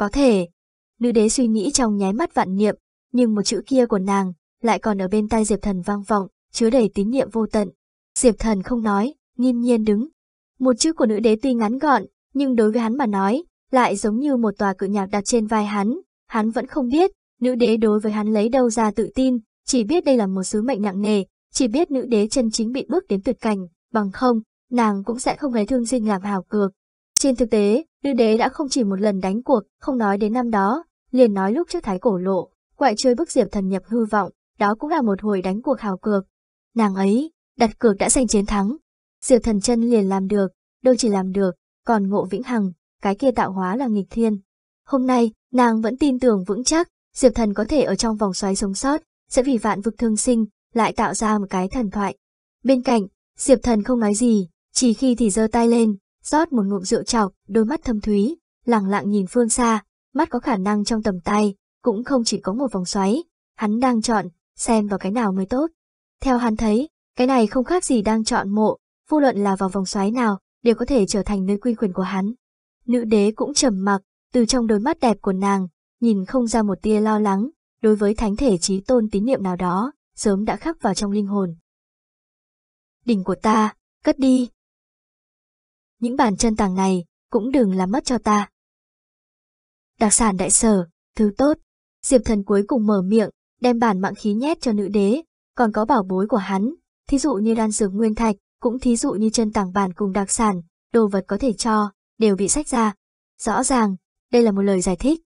Có thể, nữ đế suy nghĩ trong nháy mắt vạn niệm, nhưng một chữ kia của nàng lại còn ở bên tai Diệp Thần vang vọng, chứa đầy tín niệm vô tận. Diệp Thần không nói, nghiêm nhiên đứng. Một chữ của nữ đế tuy ngắn gọn, nhưng đối với hắn mà nói, lại giống như một tòa cự nhạc đặt trên vai hắn, hắn vẫn không biết, nữ đế đối với hắn lấy đâu ra tự tin, chỉ biết đây là một sứ mệnh nặng nề, chỉ biết nữ đế chân chính bị bước đến tuyệt cảnh, bằng không, nàng cũng sẽ không lấy thương sinh làm hào cược. Trên thực tế, Lưu đế đã không chỉ một lần đánh cuộc, không nói đến năm đó, liền nói lúc trước thái cổ lộ, quại chơi bức diệp thần nhập hư vọng, đó cũng là một hồi đánh cuộc hào cược. Nàng ấy, đặt cược đã giành chiến thắng. Diệp thần chân liền làm được, đâu chỉ làm được, còn ngộ vĩnh hằng, cái kia tạo hóa là nghịch thiên. Hôm nay, nàng vẫn tin tưởng vững chắc, Diệp thần có thể ở trong vòng xoáy sống sót, sẽ vì vạn vực thương sinh, lại tạo ra một cái thần thoại. Bên cạnh, Diệp thần không nói gì, chỉ khi thì giơ tay lên, rót một ngụm rượu chọc, đôi mắt thâm thúy, lẳng lặng nhìn phương xa, mắt có khả năng trong tầm tay, cũng không chỉ có một vòng xoáy, hắn đang chọn, xem vào cái nào mới tốt. Theo hắn thấy, cái này không khác gì đang chọn mộ, vô luận là vào vòng xoáy nào, đều có thể trở thành nơi quy quyền của hắn. Nữ đế cũng trầm mặc, từ trong đôi mắt đẹp của nàng, nhìn không ra một tia lo lắng, đối với thánh thể trí tôn tín niệm nào đó, sớm đã khắc vào trong linh hồn. Đỉnh của ta, cất đi, những bàn chân tàng này cũng đừng làm mất cho ta. Đặc sản đại sở, thứ tốt, Diệp Thần cuối cùng mở miệng, đem bản mạng khí nhét cho nữ đế, còn có bảo bối của hắn, thí dụ như đan dược nguyên thạch, cũng thí dụ như chân tàng bản cùng đặc sản, đồ vật có thể cho, đều bị sách ra. Rõ ràng, đây là một lời giải thích.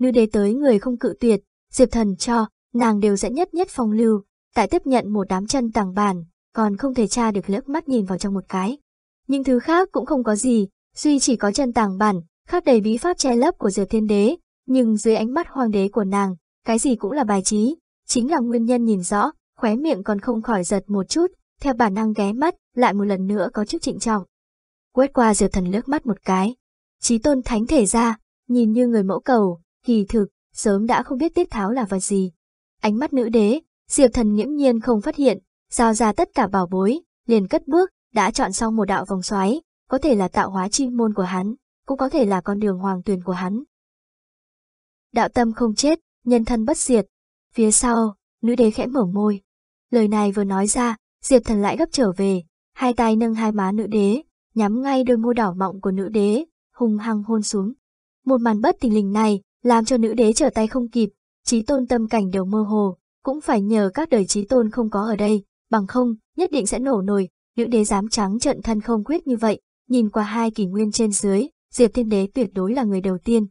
Nữ đế tới người không cự tuyệt, Diệp Thần cho, nàng đều sẽ nhất nhất phong lưu, tại tiếp nhận một đám chân tàng bản, còn không thể tra được lướt mắt nhìn vào trong một cái. Những thứ khác cũng không có gì, duy chỉ có chân tàng bản, khác đầy bí pháp che lấp của Diệp Thiên Đế, nhưng dưới ánh mắt hoàng đế của nàng, cái gì cũng là bài trí, chính là nguyên nhân nhìn rõ, khóe miệng còn không khỏi giật một chút, theo bản năng ghé mắt, lại một lần nữa có chút trịnh trọng. Quét qua Diệp Thần lướt mắt một cái, trí tôn thánh thể ra, nhìn như người mẫu cầu, kỳ thực, sớm đã không biết tiết tháo là vật gì. Ánh mắt nữ đế, Diệp Thần nghiễm nhiên không phát hiện, giao ra tất cả bảo bối, liền cất bước, đã chọn xong một đạo vòng xoáy, có thể là tạo hóa chi môn của hắn, cũng có thể là con đường hoàng tuyển của hắn. Đạo tâm không chết, nhân thân bất diệt. Phía sau, nữ đế khẽ mở môi. Lời này vừa nói ra, Diệp thần lại gấp trở về, hai tay nâng hai má nữ đế, nhắm ngay đôi môi đỏ mọng của nữ đế, hùng hăng hôn xuống. Một màn bất tình lình này, làm cho nữ đế trở tay không kịp, trí tôn tâm cảnh đều mơ hồ, cũng phải nhờ các đời trí tôn không có ở đây, bằng không, nhất định sẽ nổ nổi nữ đế dám trắng trận thân không quyết như vậy, nhìn qua hai kỷ nguyên trên dưới, Diệp Thiên Đế tuyệt đối là người đầu tiên.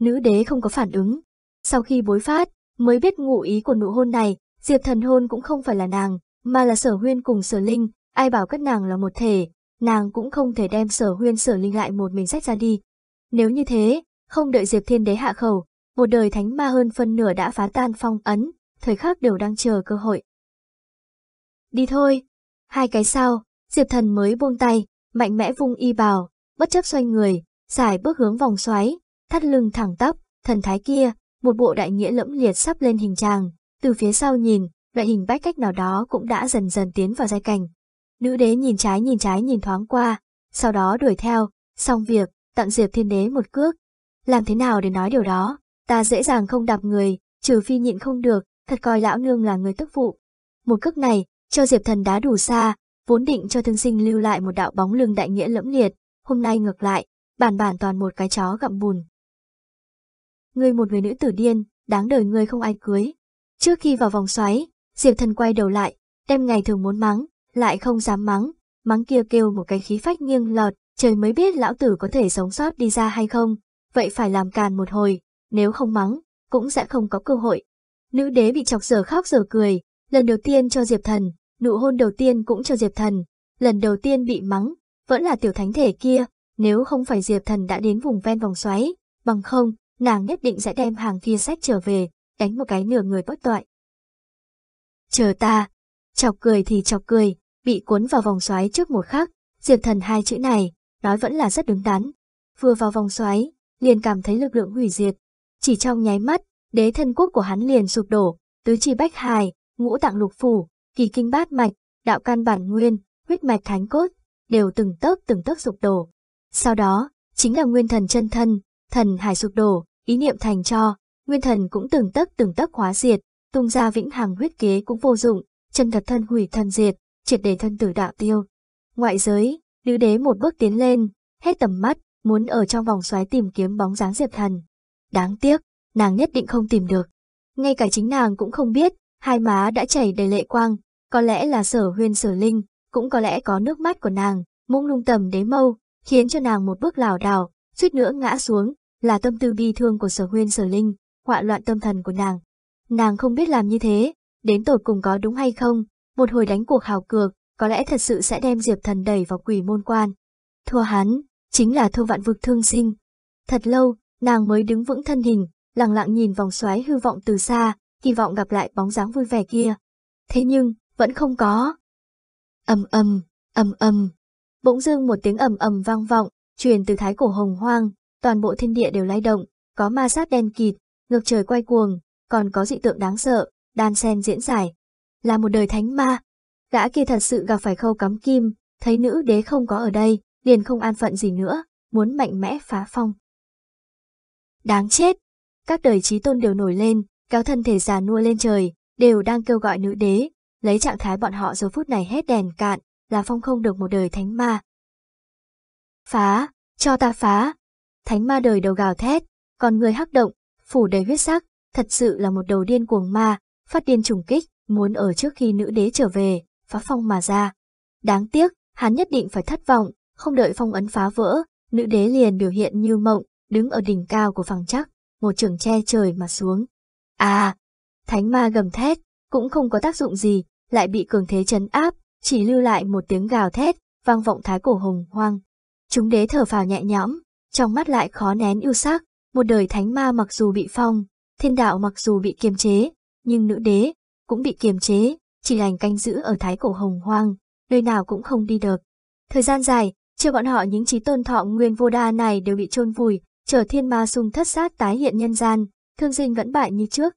Nữ đế không có phản ứng. Sau khi bối phát, mới biết ngụ ý của nụ hôn này, Diệp thần hôn cũng không phải là nàng, mà là sở huyên cùng sở linh, ai bảo các nàng là một thể, nàng cũng không thể đem sở huyên sở linh lại một mình rách ra đi. Nếu như thế, không đợi Diệp Thiên Đế hạ khẩu, một đời thánh ma hơn phân nửa đã phá tan phong ấn, thời khắc đều đang chờ cơ hội. Đi thôi, hai cái sau. Diệp thần mới buông tay, mạnh mẽ vung y bào, bất chấp xoay người, xài bước hướng vòng xoáy, thắt lưng thẳng tắp, thần thái kia, một bộ đại nghĩa lẫm liệt sắp lên hình tràng, từ phía sau nhìn, loại hình bách cách nào đó cũng đã dần dần tiến vào giai cảnh. Nữ đế nhìn trái nhìn trái nhìn thoáng qua, sau đó đuổi theo, xong việc, tặng Diệp Thiên Đế một cước. Làm thế nào để nói điều đó, ta dễ dàng không đạp người, trừ phi nhịn không được, thật coi lão nương là người tức vụ. Một cước này, cho Diệp Thần đá đủ xa, vốn định cho thương sinh lưu lại một đạo bóng lưng đại nghĩa lẫm liệt, hôm nay ngược lại, bản bản toàn một cái chó gặm bùn. Ngươi một người nữ tử điên, đáng đời ngươi không ai cưới. Trước khi vào vòng xoáy, Diệp Thần quay đầu lại, đem ngày thường muốn mắng, lại không dám mắng, mắng kia kêu một cái khí phách nghiêng lọt, trời mới biết lão tử có thể sống sót đi ra hay không, vậy phải làm càn một hồi, nếu không mắng, cũng sẽ không có cơ hội. Nữ đế bị chọc giờ khóc giờ cười, lần đầu tiên cho Diệp Thần, nụ hôn đầu tiên cũng cho Diệp Thần, lần đầu tiên bị mắng, vẫn là tiểu thánh thể kia, nếu không phải Diệp Thần đã đến vùng ven vòng xoáy, bằng không, nàng nhất định sẽ đem hàng kia sách trở về, đánh một cái nửa người bất toại. Chờ ta, chọc cười thì chọc cười, bị cuốn vào vòng xoáy trước một khắc, Diệp Thần hai chữ này, nói vẫn là rất đứng đắn. Vừa vào vòng xoáy, liền cảm thấy lực lượng hủy diệt. Chỉ trong nháy mắt, đế thân quốc của hắn liền sụp đổ, tứ chi bách hài, ngũ tạng lục phủ, kỳ kinh bát mạch, đạo căn bản nguyên, huyết mạch thánh cốt, đều từng tấc từng tấc sụp đổ. Sau đó, chính là nguyên thần chân thân, thần hải sụp đổ, ý niệm thành cho, nguyên thần cũng từng tấc từng tấc hóa diệt, tung ra vĩnh hằng huyết kế cũng vô dụng, chân thật thân hủy thân diệt, triệt để thân tử đạo tiêu. Ngoại giới, nữ đế một bước tiến lên, hết tầm mắt, muốn ở trong vòng xoáy tìm kiếm bóng dáng Diệp Thần. Đáng tiếc, nàng nhất định không tìm được. Ngay cả chính nàng cũng không biết, hai má đã chảy đầy lệ quang, có lẽ là sở huyên sở linh, cũng có lẽ có nước mắt của nàng, mông lung tầm đế mâu, khiến cho nàng một bước lảo đảo, suýt nữa ngã xuống, là tâm tư bi thương của sở huyên sở linh, họa loạn tâm thần của nàng. Nàng không biết làm như thế, đến tột cùng có đúng hay không, một hồi đánh cuộc hào cược, có lẽ thật sự sẽ đem Diệp Thần đẩy vào quỷ môn quan. Thua hắn, chính là thua vạn vực thương sinh. Thật lâu, nàng mới đứng vững thân hình, lặng lặng nhìn vòng xoáy hư vọng từ xa, kỳ vọng gặp lại bóng dáng vui vẻ kia. Thế nhưng, vẫn không có. Âm ầm ầm ầm bỗng dưng một tiếng ầm ầm vang vọng, truyền từ thái cổ hồng hoang, toàn bộ thiên địa đều lay động, có ma sát đen kịt, ngược trời quay cuồng, còn có dị tượng đáng sợ, đan sen diễn giải. Là một đời thánh ma, gã kia thật sự gặp phải khâu cắm kim, thấy nữ đế không có ở đây, liền không an phận gì nữa, muốn mạnh mẽ phá phong. Đáng chết! Các đời trí tôn đều nổi lên, kéo thân thể già nua lên trời, đều đang kêu gọi nữ đế, lấy trạng thái bọn họ giờ phút này hết đèn cạn, là phong không được một đời thánh ma. Phá, cho ta phá. Thánh ma đời đầu gào thét, còn người hắc động, phủ đầy huyết sắc, thật sự là một đầu điên cuồng ma, phát điên trùng kích, muốn ở trước khi nữ đế trở về, phá phong mà ra. Đáng tiếc, hắn nhất định phải thất vọng, không đợi phong ấn phá vỡ, nữ đế liền biểu hiện như mộng, đứng ở đỉnh cao của phẳng chắc, một trường che trời mà xuống. À, thánh ma gầm thét, cũng không có tác dụng gì, lại bị cường thế chấn áp, chỉ lưu lại một tiếng gào thét, vang vọng thái cổ hùng hoang. Chúng đế thở phào nhẹ nhõm, trong mắt lại khó nén yêu sắc, một đời thánh ma mặc dù bị phong, thiên đạo mặc dù bị kiềm chế, nhưng nữ đế cũng bị kiềm chế, chỉ lành canh giữ ở thái cổ hồng hoang, nơi nào cũng không đi được. Thời gian dài, chưa bọn họ những trí tôn thọ nguyên vô đa này đều bị chôn vùi, trở thiên ma sung thất sát tái hiện nhân gian, thương sinh vẫn bại như trước.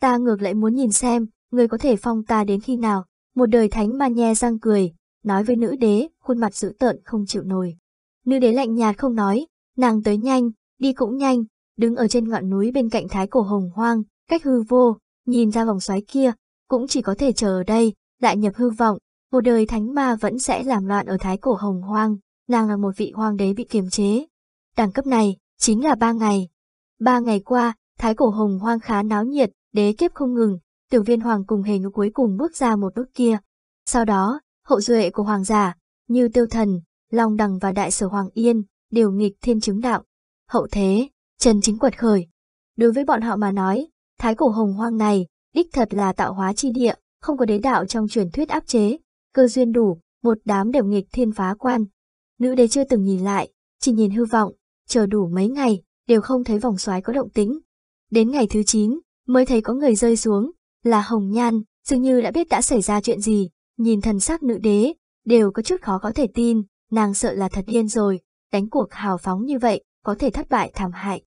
Ta ngược lại muốn nhìn xem, người có thể phong ta đến khi nào? Một đời thánh ma nhe răng cười, nói với nữ đế, khuôn mặt dữ tợn không chịu nổi. Nữ đế lạnh nhạt không nói, nàng tới nhanh, đi cũng nhanh, đứng ở trên ngọn núi bên cạnh thái cổ hồng hoang, cách hư vô, nhìn ra vòng xoáy kia, cũng chỉ có thể chờ ở đây, lại nhập hư vọng, một đời thánh ma vẫn sẽ làm loạn ở thái cổ hồng hoang, nàng là một vị hoàng đế bị kiềm chế. Đẳng cấp này, chính là ba ngày. Ba ngày qua, thái cổ hồng hoang khá náo nhiệt, đế kiếp không ngừng, Tưởng Viên Hoàng cùng hình cuối cùng bước ra một bước kia. Sau đó, hậu duệ của hoàng giả, như Tiêu Thần, Long Đằng và Đại Sở Hoàng Yên, đều nghịch thiên chứng đạo. Hậu thế, Trần Chính quật khởi. Đối với bọn họ mà nói, thái cổ hồng hoang này, đích thật là tạo hóa chi địa, không có đế đạo trong truyền thuyết áp chế, cơ duyên đủ, một đám đều nghịch thiên phá quan. Nữ đế chưa từng nhìn lại, chỉ nhìn hư vọng, chờ đủ mấy ngày, đều không thấy vòng xoáy có động tĩnh. Đến ngày thứ 9, mới thấy có người rơi xuống, là Hồng Nhan, dường như đã biết đã xảy ra chuyện gì, nhìn thần sắc nữ đế, đều có chút khó có thể tin, nàng sợ là thật điên rồi, đánh cuộc hào phóng như vậy, có thể thất bại thảm hại.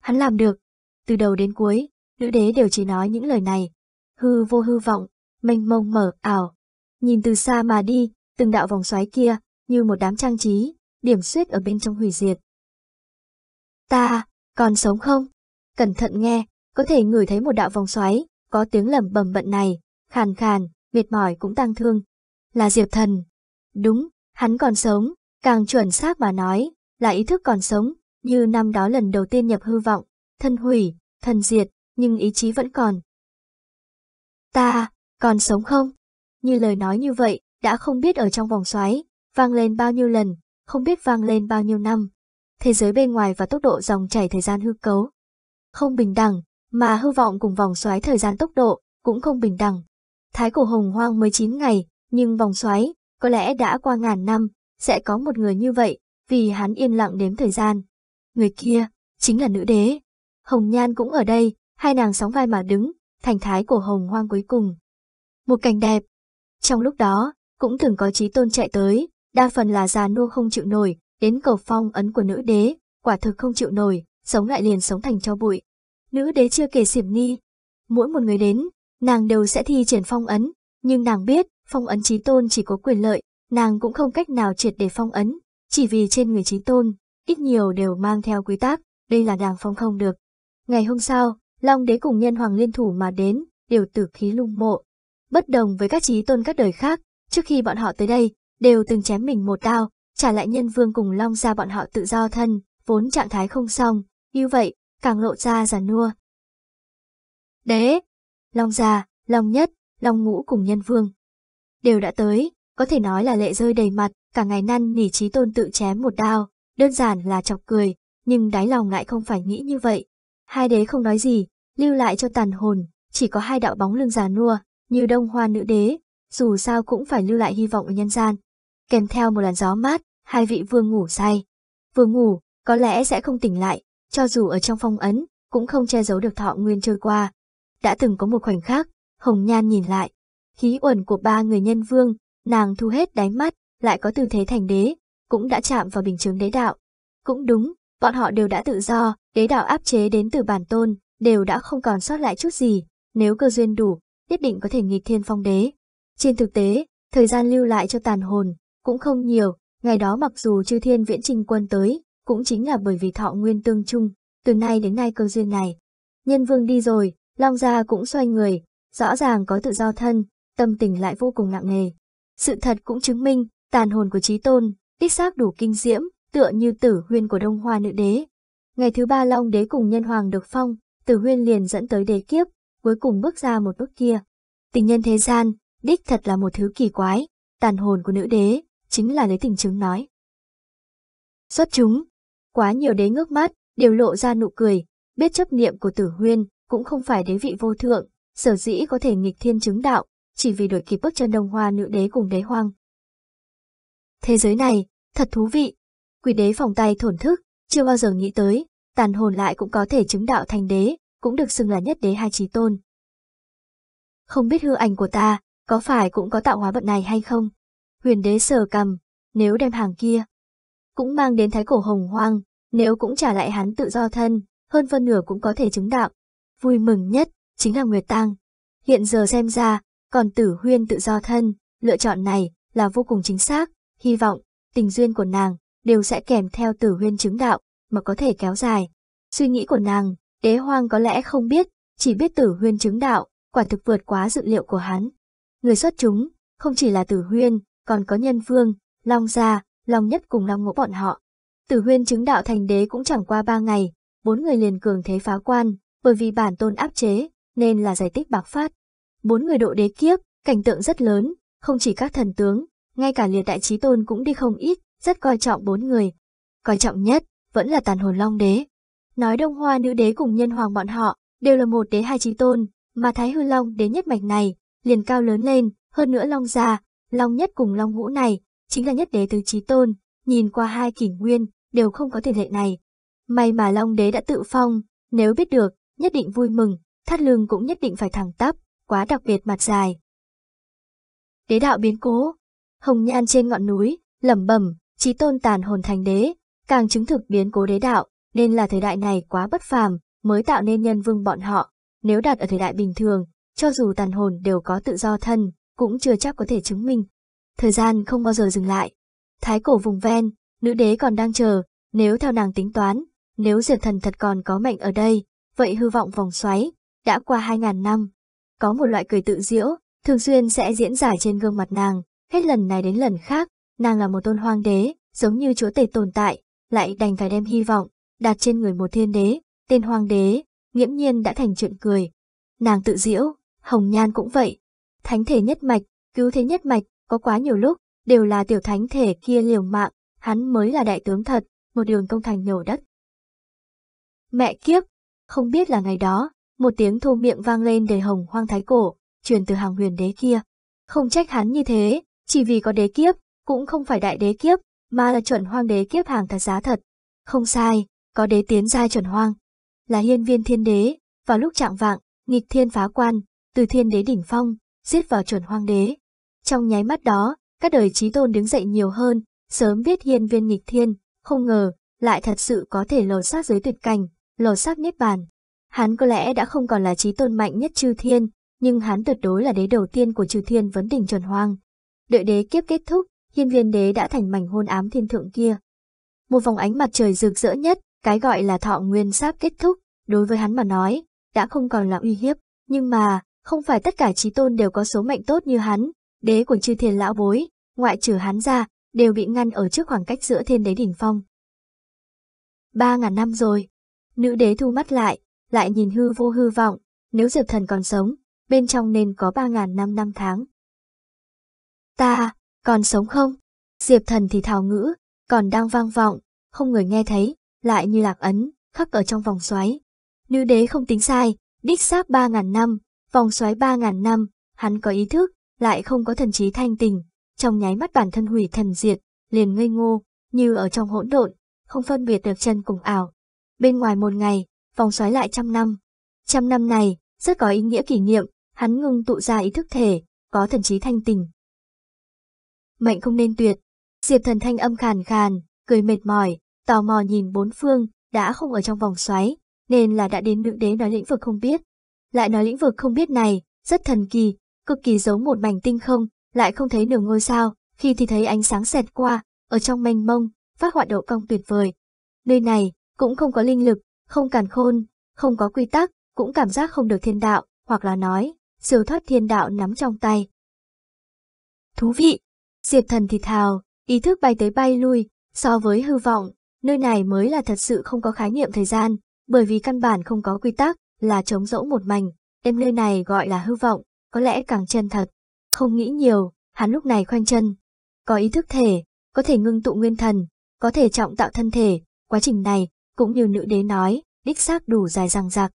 Hắn làm được, từ đầu đến cuối, nữ đế đều chỉ nói những lời này, hư vô hư vọng, mênh mông mở ảo. Nhìn từ xa mà đi, từng đạo vòng xoáy kia, như một đám trang trí, điểm suyết ở bên trong hủy diệt. Ta, còn sống không? Cẩn thận nghe, có thể ngửi thấy một đạo vòng xoáy, có tiếng lầm bầm bận này, khàn khàn, mệt mỏi cũng tăng thương. Là Diệp Thần. Đúng, hắn còn sống, càng chuẩn xác mà nói, là ý thức còn sống, như năm đó lần đầu tiên nhập hư vọng, thân hủy, thân diệt, nhưng ý chí vẫn còn. Ta, còn sống không? Như lời nói như vậy, đã không biết ở trong vòng xoáy, vang lên bao nhiêu lần, không biết vang lên bao nhiêu năm. Thế giới bên ngoài và tốc độ dòng chảy thời gian hư cấu. Không bình đẳng, mà hư vọng cùng vòng xoáy thời gian tốc độ cũng không bình đẳng. Thái cổ hồng hoang mới chín ngày, nhưng vòng xoáy có lẽ đã qua ngàn năm, sẽ có một người như vậy, vì hắn yên lặng đếm thời gian. Người kia, chính là nữ đế. Hồng Nhan cũng ở đây, hai nàng sóng vai mà đứng, thành thái cổ hồng hoang cuối cùng. Một cảnh đẹp. Trong lúc đó, cũng từng có trí tôn chạy tới, đa phần là già nua không chịu nổi, đến cầu phong ấn của nữ đế, quả thực không chịu nổi, sống lại liền sống thành cho bụi nữ đế chưa kể xỉm ni Mỗi một người đến, nàng đều sẽ thi triển phong ấn, nhưng nàng biết, phong ấn trí tôn chỉ có quyền lợi, nàng cũng không cách nào triệt để phong ấn, chỉ vì trên người trí tôn, ít nhiều đều mang theo quy tắc, đây là nàng phong không được. Ngày hôm sau, Long đế cùng nhân hoàng liên thủ mà đến, đều tử khí lung mộ. Bất đồng với các trí tôn các đời khác, trước khi bọn họ tới đây, đều từng chém mình một đao, trả lại nhân vương cùng Long ra bọn họ tự do thân, vốn trạng thái không xong, như vậy, càng lộ ra già nua. Đế, lòng già, lòng nhất, lòng ngũ cùng nhân vương. Đều đã tới, có thể nói là lệ rơi đầy mặt, cả ngày năn nỉ trí tôn tự chém một đao, đơn giản là chọc cười, nhưng đáy lòng ngại không phải nghĩ như vậy. Hai đế không nói gì, lưu lại cho tàn hồn, chỉ có hai đạo bóng lưng già nua, như đông hoa nữ đế, dù sao cũng phải lưu lại hy vọng ở nhân gian. Kèm theo một làn gió mát, hai vị vương ngủ say. vương ngủ, có lẽ sẽ không tỉnh lại, cho dù ở trong phong ấn, cũng không che giấu được thọ nguyên trôi qua. Đã từng có một khoảnh khắc, Hồng Nhan nhìn lại, khí uẩn của ba người nhân vương, nàng thu hết đáy mắt, lại có tư thế thành đế, cũng đã chạm vào bình chứng đế đạo. Cũng đúng, bọn họ đều đã tự do, đế đạo áp chế đến từ bản tôn, đều đã không còn sót lại chút gì, nếu cơ duyên đủ, nhất định có thể nghịch thiên phong đế. Trên thực tế, thời gian lưu lại cho tàn hồn, cũng không nhiều, ngày đó mặc dù chư thiên viễn trình quân tới, cũng chính là bởi vì thọ nguyên tương chung, từ nay đến nay cơ duyên này. Nhân vương đi rồi, Long Gia cũng xoay người, rõ ràng có tự do thân, tâm tình lại vô cùng nặng nề. Sự thật cũng chứng minh, tàn hồn của trí tôn, đích xác đủ kinh diễm, tựa như tử huyên của Đông Hoa nữ đế. Ngày thứ ba Long đế cùng nhân hoàng được phong, tử huyên liền dẫn tới đế kiếp, cuối cùng bước ra một bước kia. Tình nhân thế gian, đích thật là một thứ kỳ quái, tàn hồn của nữ đế, chính là lấy tình chứng nói. Xuất chúng, quá nhiều đế ngước mắt, đều lộ ra nụ cười, biết chấp niệm của tử huyên, cũng không phải đế vị vô thượng, sở dĩ có thể nghịch thiên chứng đạo, chỉ vì đuổi kịp bước chân đông hoa nữ đế cùng đế hoang. Thế giới này, thật thú vị. Quỷ đế phòng tay thổn thức, chưa bao giờ nghĩ tới, tàn hồn lại cũng có thể chứng đạo thành đế, cũng được xưng là nhất đế hai trí tôn. Không biết hư ảnh của ta, có phải cũng có tạo hóa bận này hay không? Huyền đế sờ cầm, nếu đem hàng kia, cũng mang đến thái cổ hồng hoang, nếu cũng trả lại hắn tự do thân, hơn phân nửa cũng có thể chứng đạo. Vui mừng nhất chính là Nguyệt Tăng. Hiện giờ xem ra, còn tử huyên tự do thân, lựa chọn này là vô cùng chính xác, hy vọng, tình duyên của nàng đều sẽ kèm theo tử huyên chứng đạo mà có thể kéo dài. Suy nghĩ của nàng, đế hoang có lẽ không biết, chỉ biết tử huyên chứng đạo, quả thực vượt quá dự liệu của hắn. Người xuất chúng, không chỉ là tử huyên, còn có nhân vương, long gia, long nhất cùng long ngỗ bọn họ. Tử huyên chứng đạo thành đế cũng chẳng qua ba ngày, bốn người liền cường thế phá quan, bởi vì bản tôn áp chế, nên là giải tích bạc phát. Bốn người độ đế kiếp, cảnh tượng rất lớn, không chỉ các thần tướng, ngay cả liệt đại trí tôn cũng đi không ít, rất coi trọng bốn người. Coi trọng nhất, vẫn là tàn hồn long đế. Nói đông hoa nữ đế cùng nhân hoàng bọn họ, đều là một đế hai trí tôn, mà thái hư long đế nhất mạch này, liền cao lớn lên, hơn nữa long già, long nhất cùng long ngũ này, chính là nhất đế từ trí tôn, nhìn qua hai kỷ nguyên, đều không có tiền lệ này. May mà Long Đế đã tự phong, nếu biết được, nhất định vui mừng, thắt lưng cũng nhất định phải thẳng tắp, quá đặc biệt mặt dài. Đế đạo biến cố, hồng nhan trên ngọn núi, lẩm bẩm, trí tôn tàn hồn thành đế, càng chứng thực biến cố đế đạo, nên là thời đại này quá bất phàm, mới tạo nên nhân vương bọn họ. Nếu đặt ở thời đại bình thường, cho dù tàn hồn đều có tự do thân, cũng chưa chắc có thể chứng minh. Thời gian không bao giờ dừng lại. Thái cổ vùng ven, Nữ đế còn đang chờ, nếu theo nàng tính toán, nếu diệt thần thật còn có mệnh ở đây, vậy hư vọng vòng xoáy, đã qua 2.000 năm. Có một loại cười tự diễu, thường xuyên sẽ diễn giải trên gương mặt nàng, hết lần này đến lần khác, nàng là một tôn hoang đế, giống như chúa tể tồn tại, lại đành phải đem hy vọng, đặt trên người một thiên đế, tên hoang đế, nghiễm nhiên đã thành chuyện cười. Nàng tự diễu, hồng nhan cũng vậy. Thánh thể nhất mạch, cứu thế nhất mạch, có quá nhiều lúc, đều là tiểu thánh thể kia liều mạng, hắn mới là đại tướng thật, một đường công thành nhổ đất. Mẹ kiếp! Không biết là ngày đó, một tiếng thô miệng vang lên đầy hồng hoang thái cổ, truyền từ hàng huyền đế kia. Không trách hắn như thế, chỉ vì có đế kiếp, cũng không phải đại đế kiếp, mà là chuẩn hoang đế kiếp hàng thật giá thật. Không sai, có đế tiến giai chuẩn hoang. Là hiên viên thiên đế, vào lúc trạng vạng, nghịch thiên phá quan, từ thiên đế đỉnh phong, giết vào chuẩn hoang đế. Trong nháy mắt đó, các đời trí tôn đứng dậy nhiều hơn, Sớm biết hiên viên nghịch thiên, không ngờ, lại thật sự có thể lột xác giới tuyệt cảnh, lột xác niết bàn. Hắn có lẽ đã không còn là trí tôn mạnh nhất chư thiên, nhưng hắn tuyệt đối là đế đầu tiên của chư thiên vấn đỉnh chuẩn hoang. Đợi đế kiếp kết thúc, hiên viên đế đã thành mảnh hôn ám thiên thượng kia. Một vòng ánh mặt trời rực rỡ nhất, cái gọi là thọ nguyên sáp kết thúc, đối với hắn mà nói, đã không còn là uy hiếp, nhưng mà, không phải tất cả trí tôn đều có số mệnh tốt như hắn, đế của chư thiên lão bối, ngoại trừ hắn ra, đều bị ngăn ở trước khoảng cách giữa thiên đế đỉnh phong. Ba ngàn năm rồi, nữ đế thu mắt lại, lại nhìn hư vô hư vọng, nếu Diệp Thần còn sống, bên trong nên có ba ngàn năm năm tháng. Ta, còn sống không? Diệp Thần thì thào ngữ, còn đang vang vọng, không người nghe thấy, lại như lạc ấn, khắc ở trong vòng xoáy. Nữ đế không tính sai, đích xác ba ngàn năm, vòng xoáy ba ngàn năm, hắn có ý thức, lại không có thần trí thanh tình, trong nháy mắt bản thân hủy thần diệt, liền ngây ngô, như ở trong hỗn độn, không phân biệt được chân cùng ảo. Bên ngoài một ngày, vòng xoáy lại trăm năm. Trăm năm này, rất có ý nghĩa kỷ niệm, hắn ngưng tụ ra ý thức thể, có thần trí thanh tình. Mệnh không nên tuyệt. Diệp thần thanh âm khàn khàn, cười mệt mỏi, tò mò nhìn bốn phương, đã không ở trong vòng xoáy, nên là đã đến nữ đế nói lĩnh vực không biết. Lại nói lĩnh vực không biết này, rất thần kỳ, cực kỳ giống một mảnh tinh không, lại không thấy nửa ngôi sao, khi thì thấy ánh sáng xẹt qua, ở trong mênh mông, phát họa độ cong tuyệt vời. Nơi này, cũng không có linh lực, không càn khôn, không có quy tắc, cũng cảm giác không được thiên đạo, hoặc là nói, siêu thoát thiên đạo nắm trong tay. Thú vị! Diệp thần thì thào, ý thức bay tới bay lui, so với hư vọng, nơi này mới là thật sự không có khái niệm thời gian, bởi vì căn bản không có quy tắc, là trống rỗng một mảnh, em nơi này gọi là hư vọng, có lẽ càng chân thật không nghĩ nhiều, hắn lúc này khoanh chân. Có ý thức thể, có thể ngưng tụ nguyên thần, có thể trọng tạo thân thể, quá trình này, cũng như nữ đế nói, đích xác đủ dài răng rạc.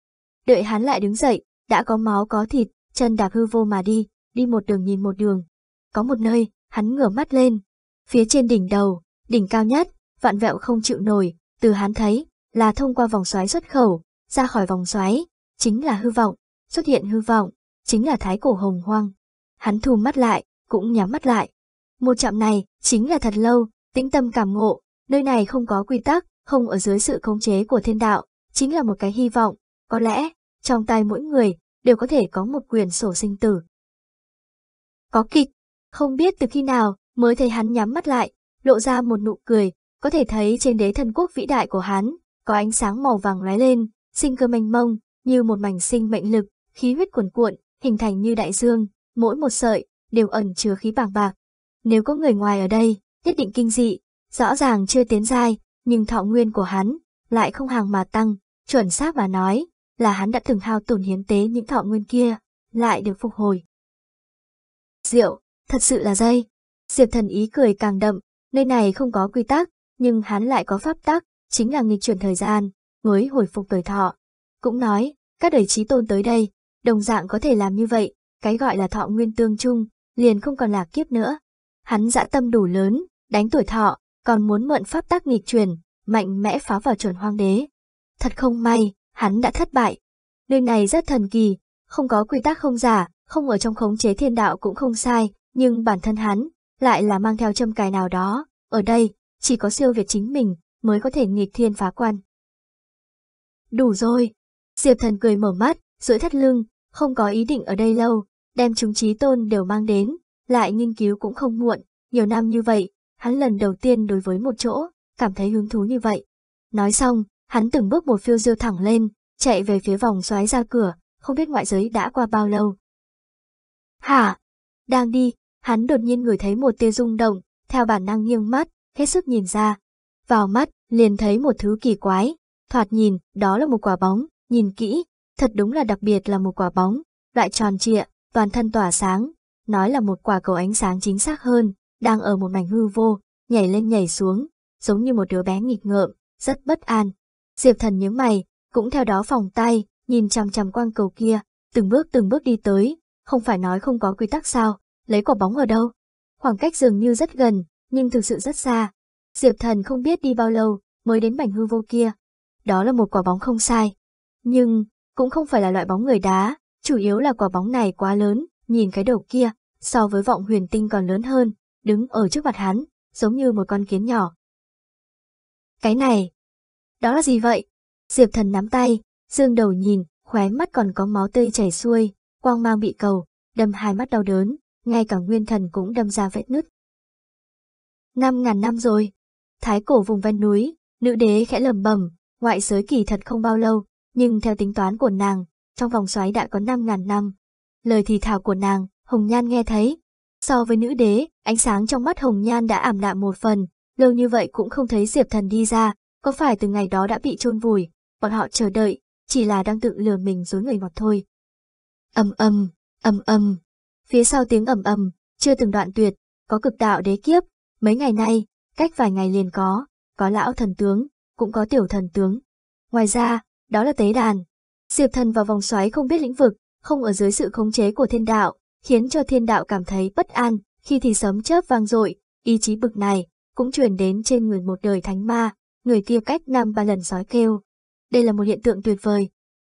Đợi hắn lại đứng dậy, đã có máu có thịt, chân đạp hư vô mà đi, đi một đường nhìn một đường. Có một nơi, hắn ngửa mắt lên. Phía trên đỉnh đầu, đỉnh cao nhất, vạn vẹo không chịu nổi, từ hắn thấy, là thông qua vòng xoáy xuất khẩu, ra khỏi vòng xoáy, chính là hư vọng, xuất hiện hư vọng, chính là thái cổ hồng hoang hắn thu mắt lại, cũng nhắm mắt lại. Một chạm này, chính là thật lâu, tĩnh tâm cảm ngộ, nơi này không có quy tắc, không ở dưới sự khống chế của thiên đạo, chính là một cái hy vọng, có lẽ, trong tay mỗi người, đều có thể có một quyền sổ sinh tử. Có kịch, không biết từ khi nào mới thấy hắn nhắm mắt lại, lộ ra một nụ cười, có thể thấy trên đế thần quốc vĩ đại của hắn, có ánh sáng màu vàng lóe lên, sinh cơ mênh mông, như một mảnh sinh mệnh lực, khí huyết cuồn cuộn, hình thành như đại dương, mỗi một sợi đều ẩn chứa khí bảng bạc. Nếu có người ngoài ở đây, nhất định kinh dị, rõ ràng chưa tiến dai, nhưng thọ nguyên của hắn lại không hàng mà tăng, chuẩn xác mà nói là hắn đã từng hao tổn hiến tế những thọ nguyên kia, lại được phục hồi. Diệu, thật sự là dây. Diệp thần ý cười càng đậm, nơi này không có quy tắc, nhưng hắn lại có pháp tắc, chính là nghịch chuyển thời gian, mới hồi phục tuổi thọ. Cũng nói, các đời trí tôn tới đây, đồng dạng có thể làm như vậy, cái gọi là thọ nguyên tương chung, liền không còn lạc kiếp nữa. Hắn dã tâm đủ lớn, đánh tuổi thọ, còn muốn mượn pháp tác nghịch truyền, mạnh mẽ phá vào chuẩn hoang đế. Thật không may, hắn đã thất bại. Nơi này rất thần kỳ, không có quy tắc không giả, không ở trong khống chế thiên đạo cũng không sai, nhưng bản thân hắn lại là mang theo châm cài nào đó. Ở đây, chỉ có siêu việt chính mình mới có thể nghịch thiên phá quan. Đủ rồi. Diệp thần cười mở mắt, duỗi thắt lưng, không có ý định ở đây lâu, đem chúng trí tôn đều mang đến, lại nghiên cứu cũng không muộn, nhiều năm như vậy, hắn lần đầu tiên đối với một chỗ, cảm thấy hứng thú như vậy. Nói xong, hắn từng bước một phiêu diêu thẳng lên, chạy về phía vòng xoáy ra cửa, không biết ngoại giới đã qua bao lâu. Hả? Đang đi, hắn đột nhiên ngửi thấy một tia rung động, theo bản năng nghiêng mắt, hết sức nhìn ra. Vào mắt, liền thấy một thứ kỳ quái, thoạt nhìn, đó là một quả bóng, nhìn kỹ, thật đúng là đặc biệt là một quả bóng, loại tròn trịa, toàn thân tỏa sáng, nói là một quả cầu ánh sáng chính xác hơn, đang ở một mảnh hư vô, nhảy lên nhảy xuống, giống như một đứa bé nghịch ngợm, rất bất an. Diệp thần nhướng mày, cũng theo đó phòng tay, nhìn chằm chằm quang cầu kia, từng bước từng bước đi tới, không phải nói không có quy tắc sao, lấy quả bóng ở đâu. Khoảng cách dường như rất gần, nhưng thực sự rất xa. Diệp thần không biết đi bao lâu, mới đến mảnh hư vô kia. Đó là một quả bóng không sai. Nhưng, cũng không phải là loại bóng người đá, Chủ yếu là quả bóng này quá lớn, nhìn cái đầu kia, so với vọng huyền tinh còn lớn hơn, đứng ở trước mặt hắn, giống như một con kiến nhỏ. Cái này, đó là gì vậy? Diệp thần nắm tay, dương đầu nhìn, khóe mắt còn có máu tươi chảy xuôi, quang mang bị cầu, đâm hai mắt đau đớn, ngay cả nguyên thần cũng đâm ra vết nứt. Năm ngàn năm rồi, thái cổ vùng ven núi, nữ đế khẽ lầm bầm, ngoại giới kỳ thật không bao lâu, nhưng theo tính toán của nàng, trong vòng xoáy đã có 5.000 năm. Lời thì thảo của nàng, Hồng Nhan nghe thấy. So với nữ đế, ánh sáng trong mắt Hồng Nhan đã ảm đạm một phần, lâu như vậy cũng không thấy Diệp Thần đi ra, có phải từ ngày đó đã bị chôn vùi, bọn họ chờ đợi, chỉ là đang tự lừa mình dối người ngọt thôi. Âm âm, âm âm, phía sau tiếng ầm ầm, chưa từng đoạn tuyệt, có cực đạo đế kiếp, mấy ngày nay, cách vài ngày liền có, có lão thần tướng, cũng có tiểu thần tướng. Ngoài ra, đó là tế đàn, Diệp thần vào vòng xoáy không biết lĩnh vực, không ở dưới sự khống chế của thiên đạo, khiến cho thiên đạo cảm thấy bất an, khi thì sấm chớp vang dội, ý chí bực này cũng truyền đến trên người một đời thánh ma, người kia cách năm ba lần sói kêu. Đây là một hiện tượng tuyệt vời.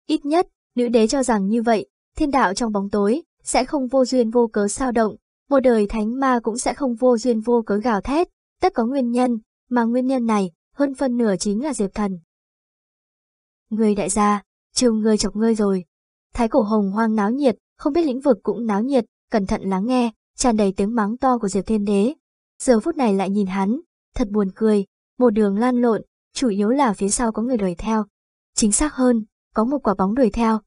Ít nhất, nữ đế cho rằng như vậy, thiên đạo trong bóng tối sẽ không vô duyên vô cớ sao động, một đời thánh ma cũng sẽ không vô duyên vô cớ gào thét, tất có nguyên nhân, mà nguyên nhân này hơn phân nửa chính là Diệp Thần. Người đại gia, Trêu ngươi chọc ngươi rồi. Thái cổ hồng hoang náo nhiệt, không biết lĩnh vực cũng náo nhiệt, cẩn thận lắng nghe, tràn đầy tiếng mắng to của Diệp Thiên Đế. Giờ phút này lại nhìn hắn, thật buồn cười, một đường lan lộn, chủ yếu là phía sau có người đuổi theo. Chính xác hơn, có một quả bóng đuổi theo.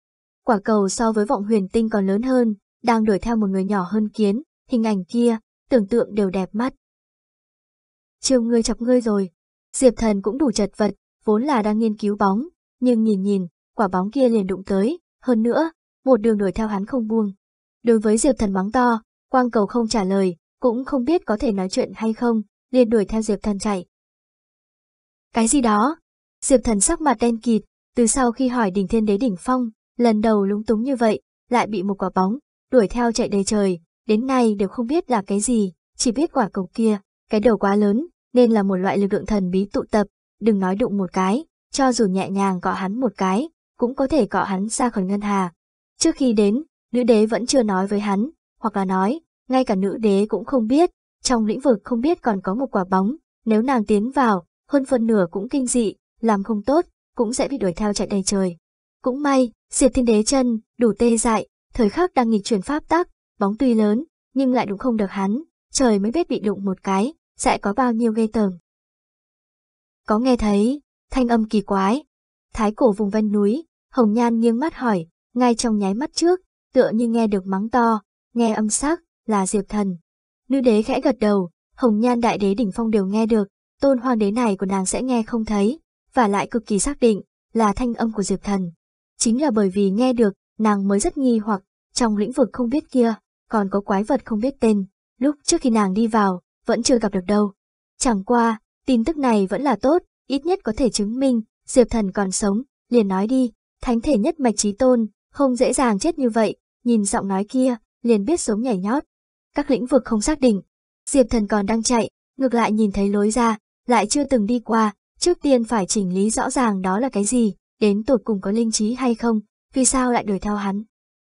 Quả cầu so với vọng huyền tinh còn lớn hơn, đang đuổi theo một người nhỏ hơn kiến, hình ảnh kia, tưởng tượng đều đẹp mắt. Chiều ngươi chọc ngươi rồi, Diệp Thần cũng đủ chật vật, vốn là đang nghiên cứu bóng, nhưng nhìn nhìn, quả bóng kia liền đụng tới, hơn nữa, một đường đuổi theo hắn không buông. Đối với Diệp Thần mắng to, Quang Cầu không trả lời, cũng không biết có thể nói chuyện hay không, liền đuổi theo Diệp Thần chạy. Cái gì đó? Diệp Thần sắc mặt đen kịt, từ sau khi hỏi đỉnh thiên đế đỉnh phong, lần đầu lúng túng như vậy, lại bị một quả bóng, đuổi theo chạy đầy trời, đến nay đều không biết là cái gì, chỉ biết quả cầu kia, cái đầu quá lớn, nên là một loại lực lượng thần bí tụ tập, đừng nói đụng một cái, cho dù nhẹ nhàng gõ hắn một cái, cũng có thể cọ hắn xa khỏi ngân hà. Trước khi đến, nữ đế vẫn chưa nói với hắn, hoặc là nói, ngay cả nữ đế cũng không biết, trong lĩnh vực không biết còn có một quả bóng, nếu nàng tiến vào, hơn phần nửa cũng kinh dị, làm không tốt, cũng sẽ bị đuổi theo chạy đầy trời. Cũng may, diệt Thiên Đế chân, đủ tê dại, thời khắc đang nghịch chuyển pháp tắc, bóng tuy lớn, nhưng lại đúng không được hắn, trời mới biết bị đụng một cái, sẽ có bao nhiêu gây tởm. Có nghe thấy, thanh âm kỳ quái, Thái cổ vùng ven núi, Hồng Nhan nghiêng mắt hỏi, ngay trong nháy mắt trước, tựa như nghe được mắng to, nghe âm sắc, là Diệp Thần. Nữ đế khẽ gật đầu, Hồng Nhan đại đế đỉnh phong đều nghe được, tôn hoàng đế này của nàng sẽ nghe không thấy, và lại cực kỳ xác định, là thanh âm của Diệp Thần. Chính là bởi vì nghe được, nàng mới rất nghi hoặc, trong lĩnh vực không biết kia, còn có quái vật không biết tên, lúc trước khi nàng đi vào, vẫn chưa gặp được đâu. Chẳng qua, tin tức này vẫn là tốt, ít nhất có thể chứng minh, Diệp thần còn sống, liền nói đi, thánh thể nhất mạch trí tôn, không dễ dàng chết như vậy, nhìn giọng nói kia, liền biết sống nhảy nhót. Các lĩnh vực không xác định, Diệp thần còn đang chạy, ngược lại nhìn thấy lối ra, lại chưa từng đi qua, trước tiên phải chỉnh lý rõ ràng đó là cái gì, đến tột cùng có linh trí hay không, vì sao lại đuổi theo hắn.